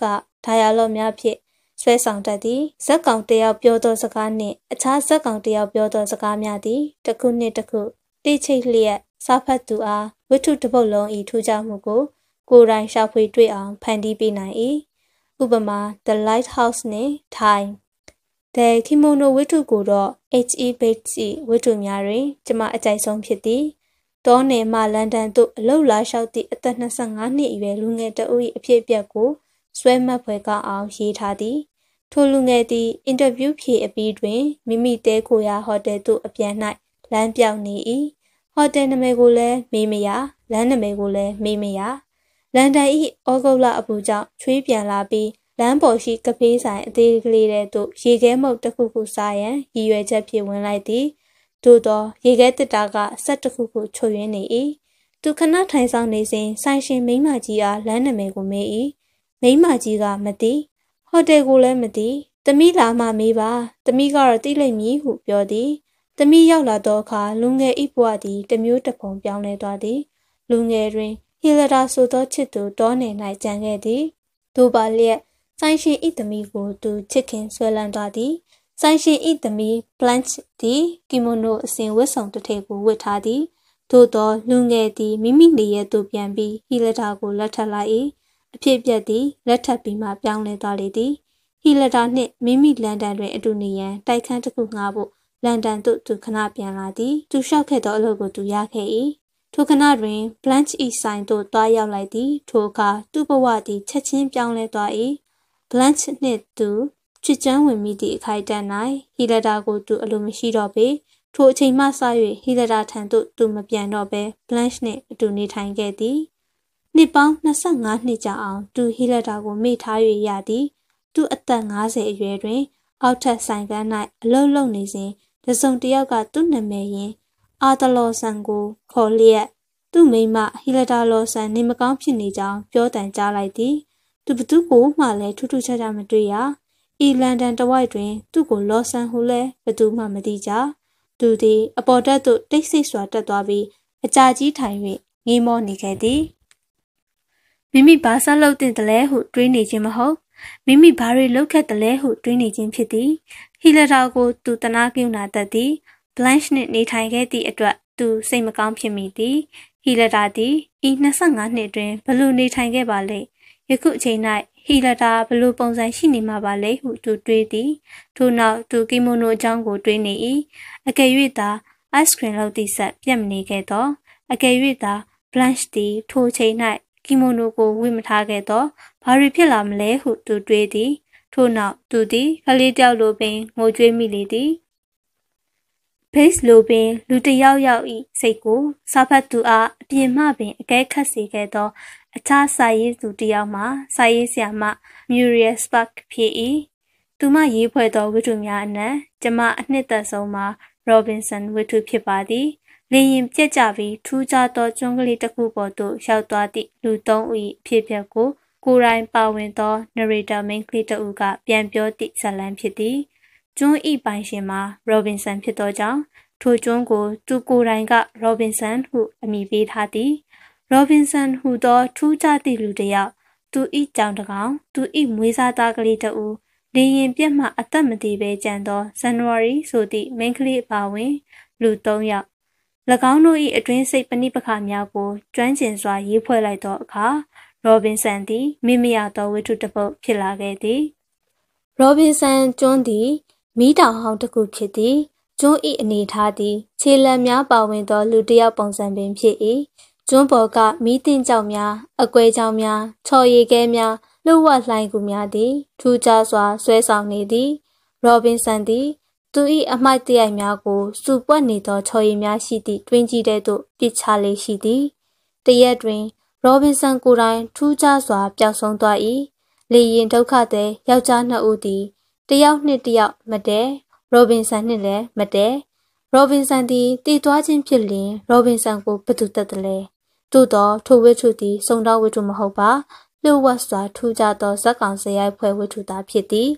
ကဒါယာလော့များဖြင့်ဆွဲဆောင်တတ်သည်ဇက်ကောင်တယောက်ပြောသောစကားနှင့်အခြားဇက်ကောင်တယောက်ပြောသောစကားများသည်တစ်ခုနှင့်တစ်ခုတိတ်ချိတ်လျက်စာဖတ်သူအားဝတ္ထုတစ်ပုဒ်လုံးဤထူးခြားမှုကိုကိုယ်တိုင်ရှာဖွေတွေ့အောင်ဖန်တီးပေးနိုင်၏ဥပမာ The Lighthouse နဲ့ Time The Kimono ဝတ္ထုကိုတော့ H.E. Bates ဝတ္ထုများတွင်ကျမအကြိုက်ဆုံးဖြစ်သည်တောနယ်မှလန်ဒန်သို့အလုလာလျှောက်သည့်အသက်25နှစ်အရွယ်လူငယ်တဦး၏အဖြစ်အပျက်ကိုဆွဲမှတ်ဖွယ်ကောင်းအောင်ရေးထားသည်ထိုလူငယ်သည်အင်တာဗျူးဖြေအပြီးတွင်မိမိတဲခိုရာဟိုတယ်သို့အပြန်၌လမ်းပြောင်းနေ၏ဟိုတယ်နာမည်ကိုလည်းမေးမရလမ်းနာမည်ကိုလည်းမေးမရလန်ဒန်ဤဩဂုတ်လအပူကြောင့်ချွေးပြန်လာပြီးလမ်းပေါ်ရှိကဖေးဆိုင်အသေးကလေးတဲ့သို့ရေခဲမုတ်တစ်ခုခုစားရန်ရည်ရွယ်ချက်ဖြင့်ဝင်လိုက်သည်သို့သော ရေခဲတစ်တာကဆက်တစ်ခုခုချွေရင်းနေ၏သူခဏထိုင်ဆောင်နေစဉ်ဆိုင်ရှင်မိန်းမကြီးအားလမ်းနာမည်ကိုမေး၏မိန်းမကြီးကမသိဟိုတယ်ကိုလည်းမသိတမိလာမှမေးပါတမိကတော့တိလိမ့်မည်ဟုပြောသည်သမီးရောက်လာသောအခါလူငယ်ဤဘဝသည်တမျိုးတစ်ပုံပြောင်းလဲသွားသည် လူငယ်တွင်ဟီလရာဆိုသောချစ်သူတောနယ်၌ကြံခဲ့သည်ဒိုပါလျက်ဆိုင်ရှင်ဤသမီးကိုသူချစ်ခင်ဆွဲလန်းသွားသည်ဆိုင်ရှင်ဤသမီး Blanche သည်ကီမိုနိုအစဉ်ဝတ်ဆောင်တစ်ထည်ကိုဝတ်ထားသည်သို့သောလူငယ်သည်မိမိနေရသို့ပြန်ပြီးဟီလရာကိုလက်ထပ်လိုက်၏အဖြစ်ပြက်သည်လက်ထပ်ပြီးမှပြောင်းလဲသွားလေသည်ဟီလရာနှင့်မိမိလန်ဒန်တွင်အတူနေရန်တိုက်ခန်းတစ်ခုငှားဖို့လန်ဒန်သို့သူခဏပြန်လာသည်သူလျှောက်ခဲ့သောအလုပ်ကိုသူရခဲ့၏ထိုခဏတွင် Blanche East ဆိုင်သို့တွားရောက်လိုက်သည် ထိုအခါသူ့ဘဝသည်ချက်ချင်းပြောင်းလဲသွား၏ Blanche နှင့်သူချစ်ချမ်းဝင်မိသည့်အခိုက်အတန့်၌ဟီလတာကို သူအလိုမရှိတော့ပေထိုအချိန်မှစ၍ဟီလတာထံသို့သူမပြန်တော့ဘဲ Blanche နှင့်အတူနေထိုင်ခဲ့သည်နှစ်ပေါင်း25နှစ်ကြာအောင် သူဟီလတာကိုမေ့ထား၍ရသည်သူအသက်50အရွယ်တွင် အောက်ထပ်ဆိုင်ကန်း၌အလုပ်လုပ်နေစဉ်တစုံတယောက်ကသူ့နာမည်ရင်းအာတလော်ဆန်ကို ခေါ်လျက် သူ့မိမဟီလတာလော်ဆန်နေမကောင်းဖြစ်နေကြောင်းပြောတန်ကြားလိုက်သည် သူဘသူကိုမှလည်းထူးထူးခြားခြားမတွေ့ရအီလန်ဒန်တဝိုက်တွင်သူ့ကိုလော်ဆန်ဟုလည်းဘသူမှမသိကြသူသည်အပေါ်တက်သို့တိတ်ဆိတ်စွာတက်သွားပြီးအကြာကြီးထိုင်၍ငေးမောနေခဲ့သည်မိမိဘာဆက်လုပ်တင်တလဲဟုတွေးနေခြင်းမဟုတ်မိမိဘာတွေလုပ်ခဲ့တလဲဟုတွေးနေခြင်းဖြစ်သည်ဟီလရာကိုသူတနာကင်းနာတတ်သည် Blanche နှင့်နေထိုင်ခဲ့သည့်အတွက်သူစိတ်မကောင်းဖြစ်မိသည်ဟီလရာသည်ဤ25နှစ်တွင်ဘလို့နေထိုင်ခဲ့ပါလဲယခုအချိန်၌ဟီလရာဘလို့ပုံစံရှိနေမှာပါလဲဟုသူတွေးသည်ထို့နောက်သူကီမိုနိုအကြောင်းကိုတွေးနေ၏အကယ်၍သာ ice cream လောက်သည့်ဆက်ပြတ်မနေခဲ့သောအကယ်၍သာ Blanche သည်ထိုအချိန်၌ကီမိုနိုကိုဝတ်မထားခဲ့သောဘာတွေဖြစ်လာမလဲဟုသူတွေးသည်ထို့နောက်သူသည်ကလေးတယောက်လိုပင်ငိုကြွေးမိလေသည်ဘိတ်လိုပင်လူတယောက်ယောက်၏စိတ်ကိုစာဖတ်သူအားအပြင်းမှပင်အကဲခတ်စေခဲ့သော အခြားစာရေးသူတယောက်မှစာရေးဆရာမမြူရီယယ်စပတ်ဖြစ်၏သူမရေးဖွဲ့သောဝတ္ထုများအနက်ကျမအနှစ်သက်ဆုံးမှာရောဘင်ဆန်ဝတ္ထုဖြစ်ပါသည် လေရင်ပြက်ကြပြီးထူးခြားသောကျွန်းကလေးတစ်ခုပေါ်သို့ရောက်သွားသည့်လူသုံးဦး၏ဖြစ်ပျက်ကိုကိုယ်တိုင်ပါဝင်သော narrator မိန်းကလေးတဦးကပြန်ပြောသည့်ဇာတ်လမ်းဖြစ်သည်။ကျွန်းဤပိုင်ရှင်မှာ Robinson ဖြစ်သောကြောင့်ထိုကျွန်းကိုသူကိုယ်တိုင်က Robinson ဟုအမည်ပေးထားသည်။ Robinson ဟုသောထူးခြားသည့်လူတစ်ယောက်သူဤကြောင်တကောင်သူဤမွေးစားသားကလေးတဦးလေရင်ပြက်မှအသက်မတည်ဘဲကြံသောဇန်နဝါရီဆိုသည့်မိန်းကလေးအပါဝင် လူ၃ယောက်၎င်းတို့၏အတွင်းစိတ်ပဏိပခများကိုကျွမ်းကျင်စွာရေးဖွဲ့လိုက်သောအခါရောဘင်ဆန်သည်မိမရသောဝတ္ထုတစ်ပုဒ်ဖြစ်လာခဲ့သည်ရောဘင်ဆန်ကျွန်းသည်မီးတောင်ဟောင်းတစ်ခုဖြစ်သည် ကျွန်း၏အနေထားသည် ခြေလက်များပါဝင်သော လူတစ်ယောက်ပုံစံပင်ဖြစ်၏ကျွန်းပေါ်ကမီးတင်ကြောင်များအကွဲကြောင်များချော်ရည်ခဲများလှုပ်ဝလှိုင်းကူများသည် ထူးခြားစွာ ဆွဲဆောင်နေသည်ရောဘင်ဆန်သည် သူ၏အမိုက်တရိုက်များကိုစုပွက်နေသောချော်ရည်များရှိသည့်တွင်ကြီးတဲ့သို့ပစ်ချလေရှိသည်တရက်တွင်ရောဘင်ဆန်ကိုယ်တိုင်ထူးခြားစွာပျောက်ဆုံးသွား၏လေရင်ဒုက္ခသည်ယောက်ျားနှစ်ဦးသည်တယောက်နှစ်တယောက် မတဲရောဘင်ဆန်နှင့်လည်းမတဲရောဘင်ဆန်သည်တည်သွားခြင်းဖြစ်လျင်ရောဘင်ဆန်ကိုဘသူတတ်သလဲသို့သောထိုဝိထုသည်စုံတော်ဝိထုမဟုတ်ပါလှုပ်ဝက်စွာထူးခြားသောဇက်ကောင်စရိုက်ဖွဲ့ဝိထုသာဖြစ်သည်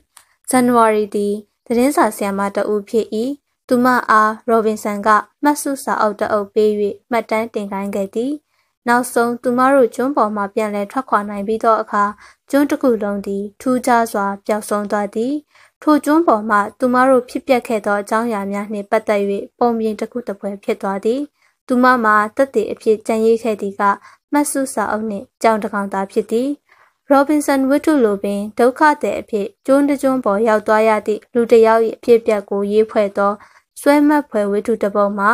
ဇန်နဝါရီသည်သတင်းစာဆရာမတအူဖြစ်၏သူမအားရောဘင်ဆန်ကမှတ်စုစာအုပ်တအုပ်ပေး၍မှတ်တမ်းတင်ခိုင်းခဲ့သည်နောက်ဆုံးသူမတို့ကျွန်းပေါ်မှပြန်လည်ထွက်ခွာနိုင်ပြီးသောအခါကျွန်းတစ်ခုလုံးသည်ထူးခြားစွာပျောက်ဆုံးသွားသည် ထိုကျွန်းပေါ်မှသူမတို့ဖြစ်ပျက်ခဲ့သောအကြောင်းအရာများနှင့်ပတ်သက်၍ပုံပြင်တစ်ခုတစ်ပွဲဖြစ်သွားသည်သူမမှာတက်တဲ့အဖြစ်ကြံရိပ်ခဲ့သည်ကမတ်ဆုစာအုပ်နှင့်ကြောင်တကောင်သာဖြစ်သည်ရောဘင်ဆန်ဝိတ္ထုလိုပင်ဒုက္ခတဲ့အဖြစ်ကျွန်းတကျွန်းပေါ်ရောက်သွားရသည့်လူတစ်ယောက်၏အဖြစ်အပျက်ကိုရေးဖွဲ့သောဆွဲမှတ်ဖွယ်ဝိတ္ထုတစ်ပုဒ်မှာ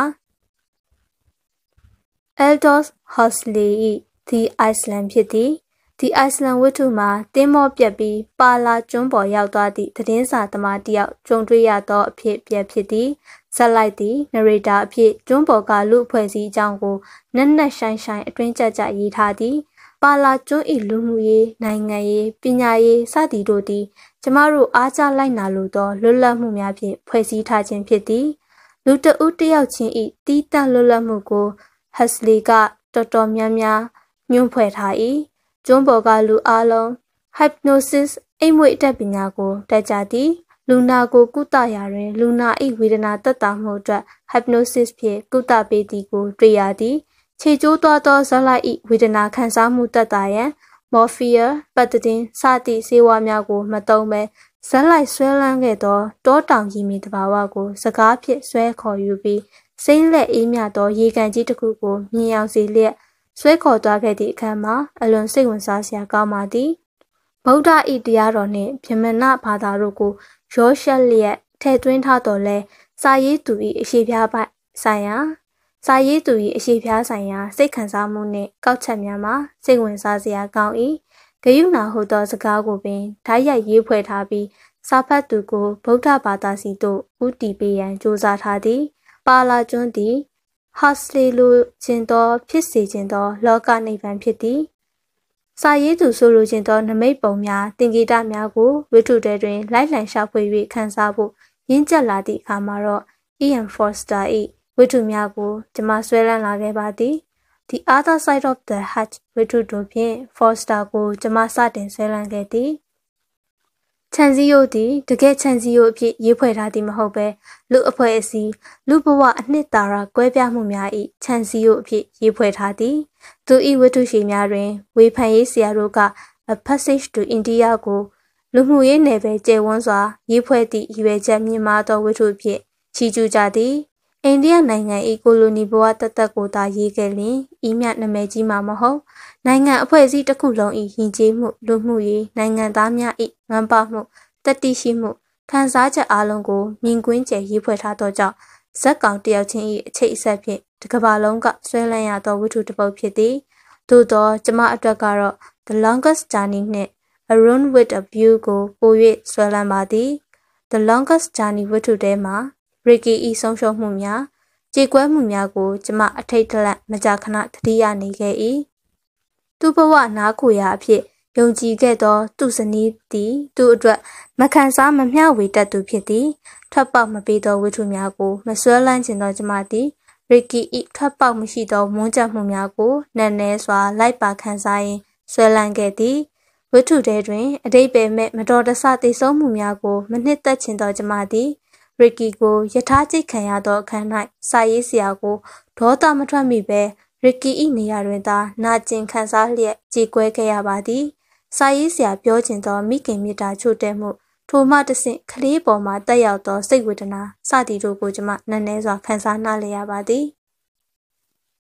Aldous Horsley ၏ The Iceland ဖြစ်သည် The Iceland ဝတ္ထုမှာတင်းမောပြက်ပြီးပါလာကျွန်းပေါ်ရောက်သွားသည့်သတင်းစာသမားတစ်ယောက်ကြုံတွေ့ရသောအဖြစ်ပြက်ဖြစ်သည်ဇက်လိုက်သည်နရေတာအဖြစ်ကျွန်းပေါ်ကလူအဖွဲ့စည်းအကြောင်းကိုနက်နက်ရှိုင်းရှိုင်းအတွင်းကျကျရေးထားသည်ပါလာကျွန်း၏လူမှုရေးနိုင်ငံရေးပညာရေးစသည်တို့သည် ကျမတို့အားကျလိုက်နာလိုသောလွတ်လပ်မှုများဖြင့်ဖွဲ့စည်းထားခြင်းဖြစ်သည်လူတဦးတယောက်ချင်း၏တီးတန့်လွတ်လပ်မှုကို Huxley ကတော်တော်များများညွန့်ဖွဲ့ထား၏ကျွန်းပေါ်ကလူအလုံး hypnosis အိမ်မွေအတတ်ပညာကို တက်ကြသည် လူနာကိုကုသရာတွင် လူနာ၏ဝေဒနာသက်သာမှုအတွက် hypnosis ဖြင့်ကုသပေးသည်ကိုတွေ့ရသည်ခြေကျိုးသွားသောဇလိုက်၏ဝေဒနာခံစားမှုသက်သာရန် morphia ပတ်တည်စသည့်ဆေးဝါးများကိုမသုံးဘဲဇက်လိုက်ဆွဲလန်းခဲ့သောတောတောင်ကြီးမီတဘာဝကို စကားဖြင့်ဆွဲခေါ်ယူပြီးစိမ့်လက်အေးမြသောရေကန်ကြီးတစ်ခုကိုမြင်အောင်စီလျက်ဆွဲခေါ်သွားခဲ့သည့်အခါမှာ အလွန်စိတ်ဝင်စားစရာကောင်းပါသည်ဗုဒ္ဓဤတရားတော်နှင့်ဗြဟ္မဏဘာသာတို့ကိုရောရှက်လျက်ထဲ့သွင်းထားတော်လဲစာရေးသူ၏အရှိပြားပိုက်ဆိုင်ရာစာရေးသူ၏အရှိပြားဆိုင်ရာစိတ်ခံစားမှုနှင့်ကောက်ချက်များမှာစိတ်ဝင်စားစရာကောင်း၏ဂယုဏဟုသောစကားကိုပင်ဓာတ်ရိုက်ရေးဖွဲ့ထားပြီးစာဖတ်သူကိုဗုဒ္ဓဘာသာစီသို့ဥတီပေးရန်ကြိုးစားထားသည်ပါလာကျွန်းသည်ဟာစလီလိုခြင်းသောဖြစ်စေခြင်းသောလောကနိဗ္ဗာန်ဖြစ်သည်စာရေးသူဆိုလိုခြင်းသောနမိတ်ပုံများတင်ဂီတများကိုဝိထုတဲတွင် လိုက်လံရှာဖွေ၍ခန်းစားဖို့ရင်းကျက်လာသည့်အခါမှာတော့ Ian Forster ၏ဝိထုများကိုကျမဆွဲလန်းလာခဲ့ပါသည် The Other Side of the Hatch ဝိထုတို့ဖြင့် Forster ကိုကျမစတင်ဆွဲလန်းခဲ့သည်ခြံစည်းရိုးသည် တကယ်ခြံစည်းရိုးအဖြစ်ရေးဖွဲ့ထားသည်မဟုတ်ဘဲလူအဖွဲ့အစည်းလူဘဝအနှစ်သာရကွဲပြားမှုများ၏ခြံစည်းရိုးအဖြစ်ရေးဖွဲ့ထားသည် သူ၏ဝတ္ထုရှိများတွင် ဝေဖန်ရေးဆရာတို့က A Passage to India ကိုလူမှုရေးနယ်ပယ်ကျယ်ဝန်းစွာရေးဖွဲ့သည့်ရည်ရွယ်ချက်မြင့်မားသောဝတ္ထုအဖြစ်ချီးကျူးကြသည်အိန္ဒိယနိုင်ငံ၏ကိုလိုနီဘဝတသက်ကိုသာရေးခဲ့လျင်ဤမြနာမည်ကြီးမှာမဟုတ်နိုင်ငံအဖွဲ့အစည်းတစ်ခုလုံး၏ယဉ်ကျေးမှုလူမှုရေးနိုင်ငံသားများ၏ငန်းပမှုတတိရှိမှုခံစားချက်အလုံးကိုမြင်ကွင်းကျယ်ရေးဖွဲ့ထားသောကြောင့်ဇက်ကောင်တယောက်ချင်း၏အခြေအဆက်ဖြင့်တစ်ကမ္ဘာလုံးကဆွဲလန်းရသောဝတ္ထုတစ်ပုဒ်ဖြစ်သည်သို့သောကျမအတွက်ကတော့ The Longest Journey နှင့် A Room with a View ကိုပို၍ဆွဲလန်းပါသည် The Longest Journey ဝတ္ထုထဲမှာ Ricky E ဆုံးရှုံးမှုများကြေကွဲမှုများကိုကျမအထိတ်တလန့်မကြာခဏသတိရနေခဲ့၏သူ့ဘဝနားခိုရာအဖြစ်ယုံကြည်ခဲ့သောသူ့ဇနီးသည်သူ့အတွက်မခံစားမမျှဝေတတ်သူဖြစ်သည်ထွက်ပေါက်မပေးသောဝိထုများကိုမဆွဲလန်းခြင်းသောကျမသည်ရစ်ကီဤထွက်ပေါက်မရှိသောမွန်းကျမှုများကိုနက်နဲစွာလိုက်ပါခံစားရင်းဆွဲလန်းခဲ့သည်ဝိထုထဲတွင်အတိတ်ပဲမဲ့မတော်တဆသိဆုံးမှုများကိုမနှစ်သက်ခြင်းသောကျမသည်ရစ်ကီကိုယထာကျိတ်ခံရသောအခန်း၌စာရေးဆရာကိုဒေါသမထွက်မိပဲရစ်ကီ၏နေရာတွင်သာနာကျင်ခံစားလျက်ကြေကွဲခဲ့ရပါသည်။စာရေးဆရာပြောချင်သောမိခင်မေတ္တာချို့တဲ့မှုထိုမှတဆင့်ကလေးပေါ်မှာတက်ရောက်သောစိတ်ဝေဒနာစသည်တို့ကိုကျွန်မနက်နဲစွာခံစားနာလျက်ရပါသည်။